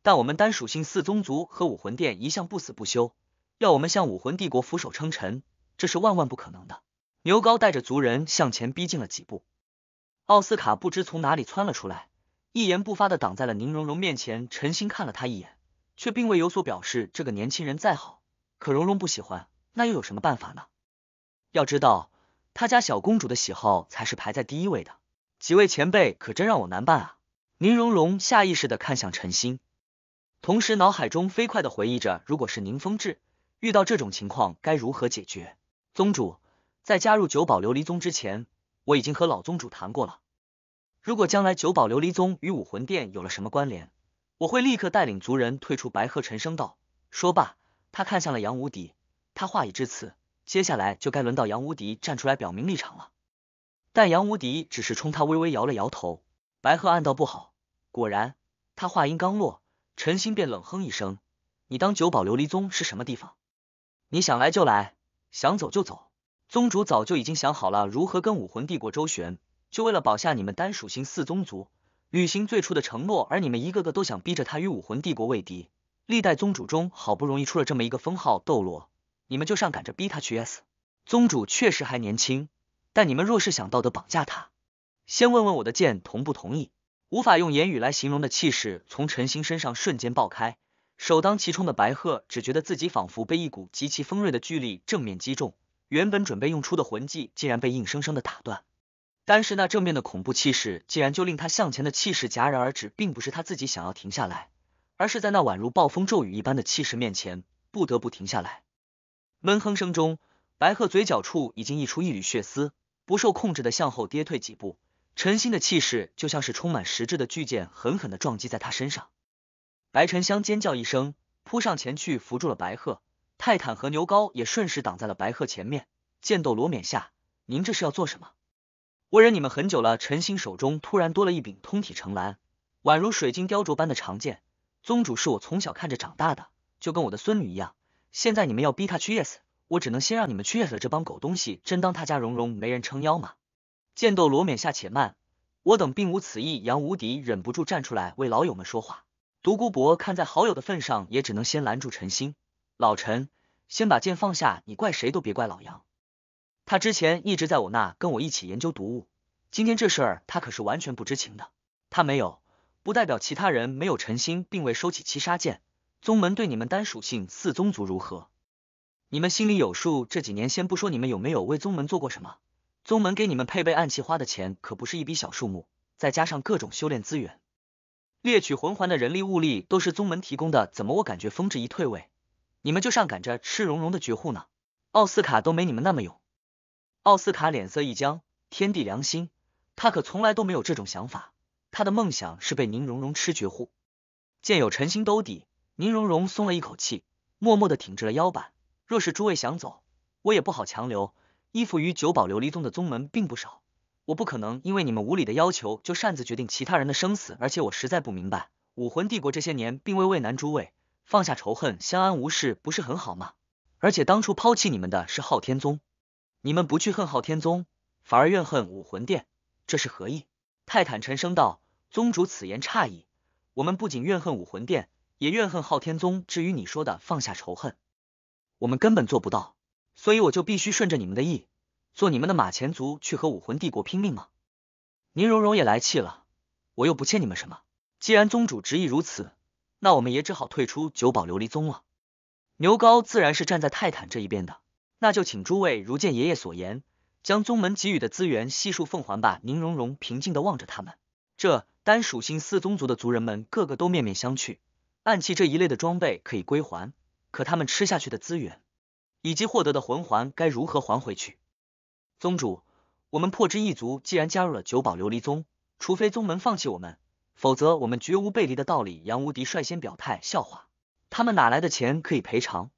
但我们单属性四宗族和武魂殿一向不死不休，要我们向武魂帝国俯首称臣，这是万万不可能的。”牛高带着族人向前逼近了几步，奥斯卡不知从哪里窜了出来，一言不发的挡在了宁荣荣面前。陈星看了他一眼，却并未有所表示。这个年轻人再好，可荣荣不喜欢，那又有什么办法呢？要知道，他家小公主的喜好才是排在第一位的。几位前辈可真让我难办啊！宁荣荣下意识的看向陈星，同时脑海中飞快的回忆着，如果是宁风致遇到这种情况，该如何解决？宗主。在加入九宝琉璃宗之前，我已经和老宗主谈过了。如果将来九宝琉璃宗与武魂殿有了什么关联，我会立刻带领族人退出。白鹤沉声道。说罢，他看向了杨无敌。他话已至此，接下来就该轮到杨无敌站出来表明立场了。但杨无敌只是冲他微微摇了摇头。白鹤暗道不好。果然，他话音刚落，陈心便冷哼一声：“你当九宝琉璃宗是什么地方？你想来就来，想走就走。”宗主早就已经想好了如何跟武魂帝国周旋，就为了保下你们单属性四宗族，履行最初的承诺。而你们一个个都想逼着他与武魂帝国为敌。历代宗主中好不容易出了这么一个封号斗罗，你们就上赶着逼他去 S。宗主确实还年轻，但你们若是想道德绑架他，先问问我的剑同不同意。无法用言语来形容的气势从陈星身上瞬间爆开，首当其冲的白鹤只觉得自己仿佛被一股极其锋锐的巨力正面击中。原本准备用出的魂技，竟然被硬生生的打断。但是那正面的恐怖气势，竟然就令他向前的气势戛然而止，并不是他自己想要停下来，而是在那宛如暴风骤雨一般的气势面前，不得不停下来。闷哼声中，白鹤嘴角处已经溢出一缕血丝，不受控制的向后跌退几步。陈心的气势就像是充满实质的巨剑，狠狠的撞击在他身上。白沉香尖叫一声，扑上前去扶住了白鹤。泰坦和牛高也顺势挡在了白鹤前面。剑斗罗冕下，您这是要做什么？我忍你们很久了。陈星手中突然多了一柄通体橙蓝、宛如水晶雕琢般的长剑。宗主是我从小看着长大的，就跟我的孙女一样。现在你们要逼他去 yes，我只能先让你们去 yes。了。这帮狗东西，真当他家蓉蓉没人撑腰吗？剑斗罗冕下，且慢，我等并无此意。杨无敌忍不住站出来为老友们说话。独孤博看在好友的份上，也只能先拦住陈星。老陈，先把剑放下。你怪谁都别怪老杨，他之前一直在我那跟我一起研究毒物。今天这事儿他可是完全不知情的。他没有，不代表其他人没有。诚心并未收起七杀剑。宗门对你们单属性四宗族如何？你们心里有数。这几年先不说你们有没有为宗门做过什么，宗门给你们配备暗器花的钱可不是一笔小数目，再加上各种修炼资源、猎取魂环的人力物力都是宗门提供的。怎么我感觉风致一退位？你们就上赶着吃荣荣的绝户呢？奥斯卡都没你们那么勇。奥斯卡脸色一僵，天地良心，他可从来都没有这种想法。他的梦想是被宁荣荣吃绝户。见有陈星兜底，宁荣荣松了一口气，默默的挺直了腰板。若是诸位想走，我也不好强留。依附于九宝琉璃宗的宗门并不少，我不可能因为你们无理的要求就擅自决定其他人的生死。而且我实在不明白，武魂帝国这些年并未为难诸位。放下仇恨，相安无事不是很好吗？而且当初抛弃你们的是昊天宗，你们不去恨昊天宗，反而怨恨武魂殿，这是何意？泰坦沉声道：“宗主此言差矣，我们不仅怨恨武魂殿，也怨恨昊天宗。至于你说的放下仇恨，我们根本做不到，所以我就必须顺着你们的意，做你们的马前卒，去和武魂帝国拼命吗？”宁荣荣也来气了，我又不欠你们什么，既然宗主执意如此。那我们也只好退出九宝琉璃宗了。牛皋自然是站在泰坦这一边的，那就请诸位如见爷爷所言，将宗门给予的资源悉数奉还吧。宁荣荣平静的望着他们，这单属性四宗族的族人们个个都面面相觑。暗器这一类的装备可以归还，可他们吃下去的资源以及获得的魂环该如何还回去？宗主，我们破之一族既然加入了九宝琉璃宗，除非宗门放弃我们。否则我们绝无背离的道理。杨无敌率先表态，笑话他们哪来的钱可以赔偿？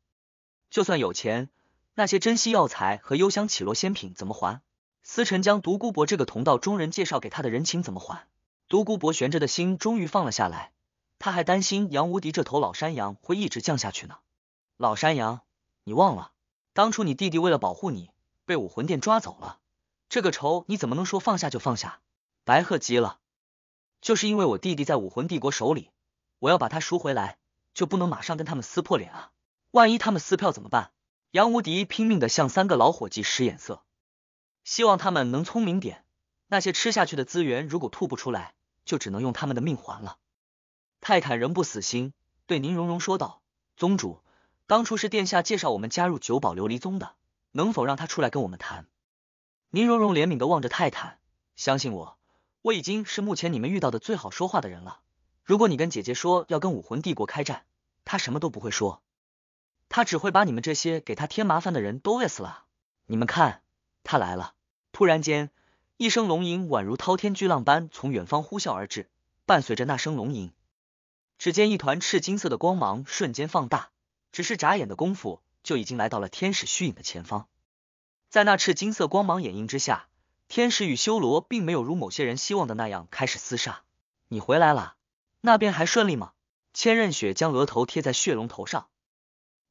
就算有钱，那些珍稀药材和幽香绮罗仙品怎么还？思辰将独孤博这个同道中人介绍给他的人情怎么还？独孤博悬着的心终于放了下来，他还担心杨无敌这头老山羊会一直降下去呢。老山羊，你忘了当初你弟弟为了保护你被武魂殿抓走了，这个仇你怎么能说放下就放下？白鹤急了。就是因为我弟弟在武魂帝国手里，我要把他赎回来，就不能马上跟他们撕破脸啊！万一他们撕票怎么办？杨无敌拼命的向三个老伙计使眼色，希望他们能聪明点。那些吃下去的资源如果吐不出来，就只能用他们的命还了。泰坦仍不死心，对宁荣荣说道：“宗主，当初是殿下介绍我们加入九宝琉璃宗的，能否让他出来跟我们谈？”宁荣荣怜悯的望着泰坦，相信我。我已经是目前你们遇到的最好说话的人了。如果你跟姐姐说要跟武魂帝国开战，她什么都不会说，她只会把你们这些给她添麻烦的人都饿死了。你们看，他来了！突然间，一声龙吟，宛如滔天巨浪般从远方呼啸而至。伴随着那声龙吟，只见一团赤金色的光芒瞬间放大，只是眨眼的功夫，就已经来到了天使虚影的前方。在那赤金色光芒掩映之下。天使与修罗并没有如某些人希望的那样开始厮杀。你回来了，那边还顺利吗？千仞雪将额头贴在血龙头上。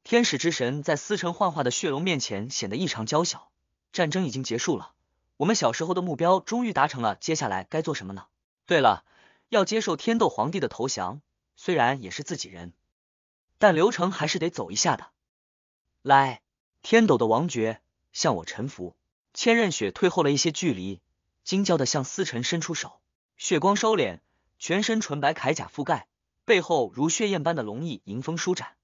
天使之神在撕成幻化的血龙面前显得异常娇小。战争已经结束了，我们小时候的目标终于达成了。接下来该做什么呢？对了，要接受天斗皇帝的投降。虽然也是自己人，但流程还是得走一下的。来，天斗的王爵向我臣服。千仞雪退后了一些距离，惊叫的向思晨伸出手，血光收敛，全身纯白铠甲覆盖，背后如血燕般的龙翼迎风舒展。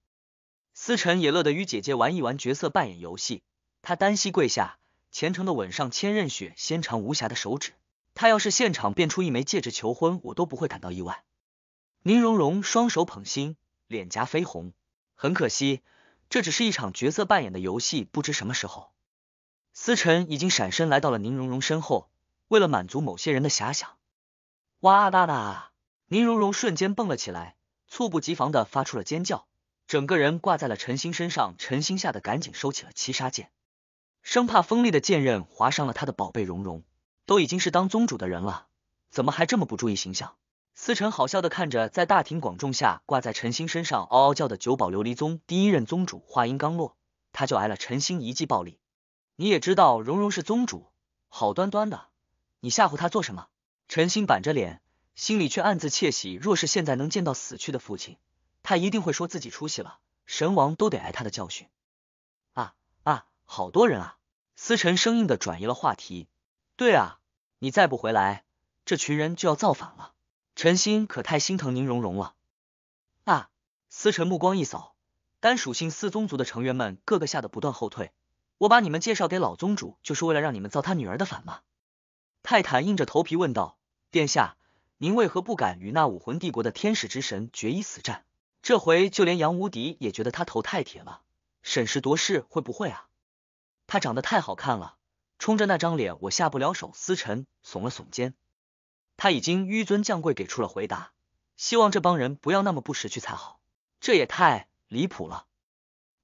思晨也乐得与姐姐玩一玩角色扮演游戏，他单膝跪下，虔诚的吻上千仞雪纤长无瑕的手指。他要是现场变出一枚戒指求婚，我都不会感到意外。宁荣荣双手捧心，脸颊绯红。很可惜，这只是一场角色扮演的游戏，不知什么时候。思晨已经闪身来到了宁荣荣身后，为了满足某些人的遐想，哇哒哒！宁荣荣瞬间蹦了起来，猝不及防的发出了尖叫，整个人挂在了陈星身上。陈星吓得赶紧收起了七杀剑，生怕锋利的剑刃划伤了他的宝贝荣荣。都已经是当宗主的人了，怎么还这么不注意形象？思晨好笑的看着在大庭广众下挂在陈星身上嗷嗷叫的九宝琉璃宗第一任宗主，话音刚落，他就挨了陈星一记暴力。你也知道，荣荣是宗主，好端端的，你吓唬他做什么？陈心板着脸，心里却暗自窃喜。若是现在能见到死去的父亲，他一定会说自己出息了，神王都得挨他的教训。啊啊，好多人啊！思辰生硬的转移了话题。对啊，你再不回来，这群人就要造反了。陈心可太心疼宁荣荣了。啊！思辰目光一扫，单属性四宗族的成员们个个吓得不断后退。我把你们介绍给老宗主，就是为了让你们造他女儿的反吗？泰坦硬着头皮问道。殿下，您为何不敢与那武魂帝国的天使之神决一死战？这回就连杨无敌也觉得他头太铁了。审时度势会不会啊？他长得太好看了，冲着那张脸我下不了手。思辰耸了耸肩，他已经屈尊降贵给出了回答，希望这帮人不要那么不识趣才好。这也太离谱了。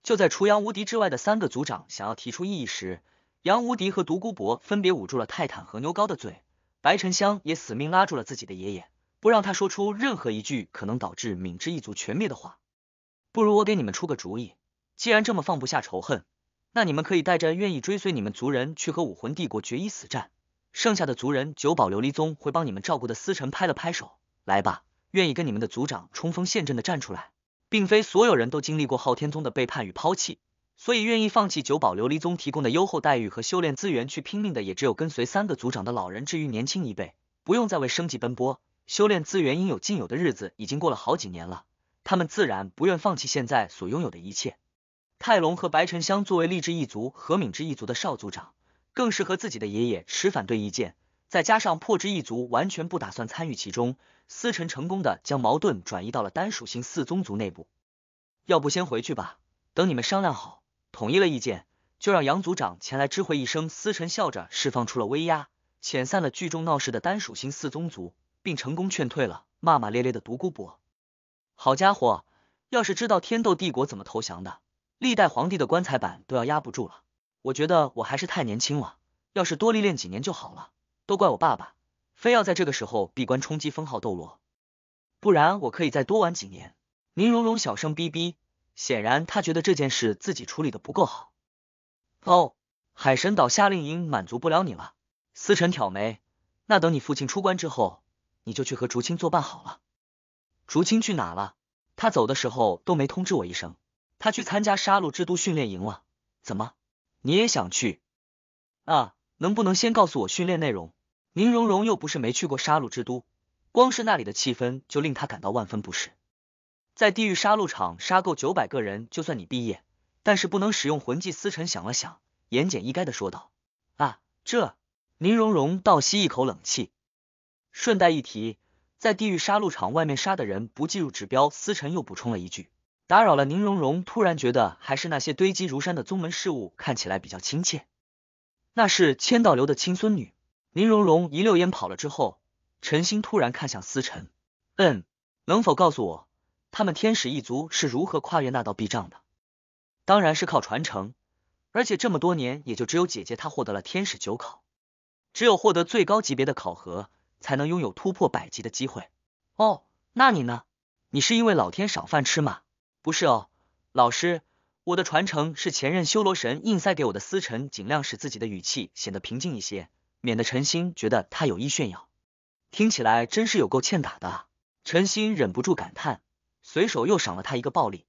就在除杨无敌之外的三个族长想要提出异议时，杨无敌和独孤博分别捂住了泰坦和牛高的嘴，白沉香也死命拉住了自己的爷爷，不让他说出任何一句可能导致敏之一族全灭的话。不如我给你们出个主意，既然这么放不下仇恨，那你们可以带着愿意追随你们族人去和武魂帝国决一死战，剩下的族人九宝琉璃宗会帮你们照顾的。思辰拍了拍手，来吧，愿意跟你们的族长冲锋陷阵的站出来。并非所有人都经历过昊天宗的背叛与抛弃，所以愿意放弃九宝琉璃宗提供的优厚待遇和修炼资源去拼命的也只有跟随三个族长的老人。至于年轻一辈，不用再为生计奔波，修炼资源应有尽有的日子已经过了好几年了，他们自然不愿放弃现在所拥有的一切。泰隆和白沉香作为励志一族和敏之一族的少族长，更是和自己的爷爷持反对意见。再加上破之一族完全不打算参与其中，思臣成功的将矛盾转移到了单属性四宗族内部。要不先回去吧，等你们商量好，统一了意见，就让杨族长前来知会一声。思臣笑着释放出了威压，遣散了聚众闹事的单属性四宗族，并成功劝退了骂骂咧咧的独孤博。好家伙，要是知道天斗帝国怎么投降的，历代皇帝的棺材板都要压不住了。我觉得我还是太年轻了，要是多历练几年就好了。都怪我爸爸，非要在这个时候闭关冲击封号斗罗，不然我可以再多玩几年。宁荣荣小声逼逼，显然他觉得这件事自己处理的不够好。哦，海神岛夏令营满足不了你了，思辰挑眉。那等你父亲出关之后，你就去和竹青作伴好了。竹青去哪了？他走的时候都没通知我一声。他去参加杀戮之都训练营了。怎么你也想去？啊，能不能先告诉我训练内容？宁荣荣又不是没去过杀戮之都，光是那里的气氛就令他感到万分不适。在地狱杀戮场杀够九百个人，就算你毕业，但是不能使用魂技。思辰想了想，言简意赅的说道：“啊，这。”宁荣荣倒吸一口冷气。顺带一提，在地狱杀戮场外面杀的人不计入指标。思辰又补充了一句：“打扰了。”宁荣荣突然觉得，还是那些堆积如山的宗门事物看起来比较亲切。那是千道流的亲孙女。林荣荣一溜烟跑了之后，陈星突然看向思晨，嗯，能否告诉我，他们天使一族是如何跨越那道壁障的？当然是靠传承，而且这么多年，也就只有姐姐她获得了天使九考，只有获得最高级别的考核，才能拥有突破百级的机会。哦，那你呢？你是因为老天赏饭吃吗？不是哦，老师，我的传承是前任修罗神硬塞给我的。思辰尽量使自己的语气显得平静一些。免得陈星觉得他有意炫耀，听起来真是有够欠打的啊！陈星忍不住感叹，随手又赏了他一个暴力。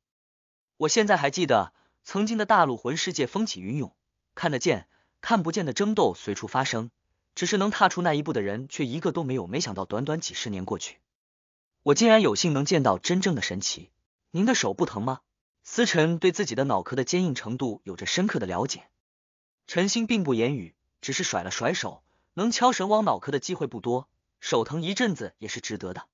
我现在还记得，曾经的大陆魂世界风起云涌，看得见、看不见的争斗随处发生，只是能踏出那一步的人却一个都没有。没想到短短几十年过去，我竟然有幸能见到真正的神奇。您的手不疼吗？思辰对自己的脑壳的坚硬程度有着深刻的了解，陈星并不言语。只是甩了甩手，能敲神王脑壳的机会不多，手疼一阵子也是值得的。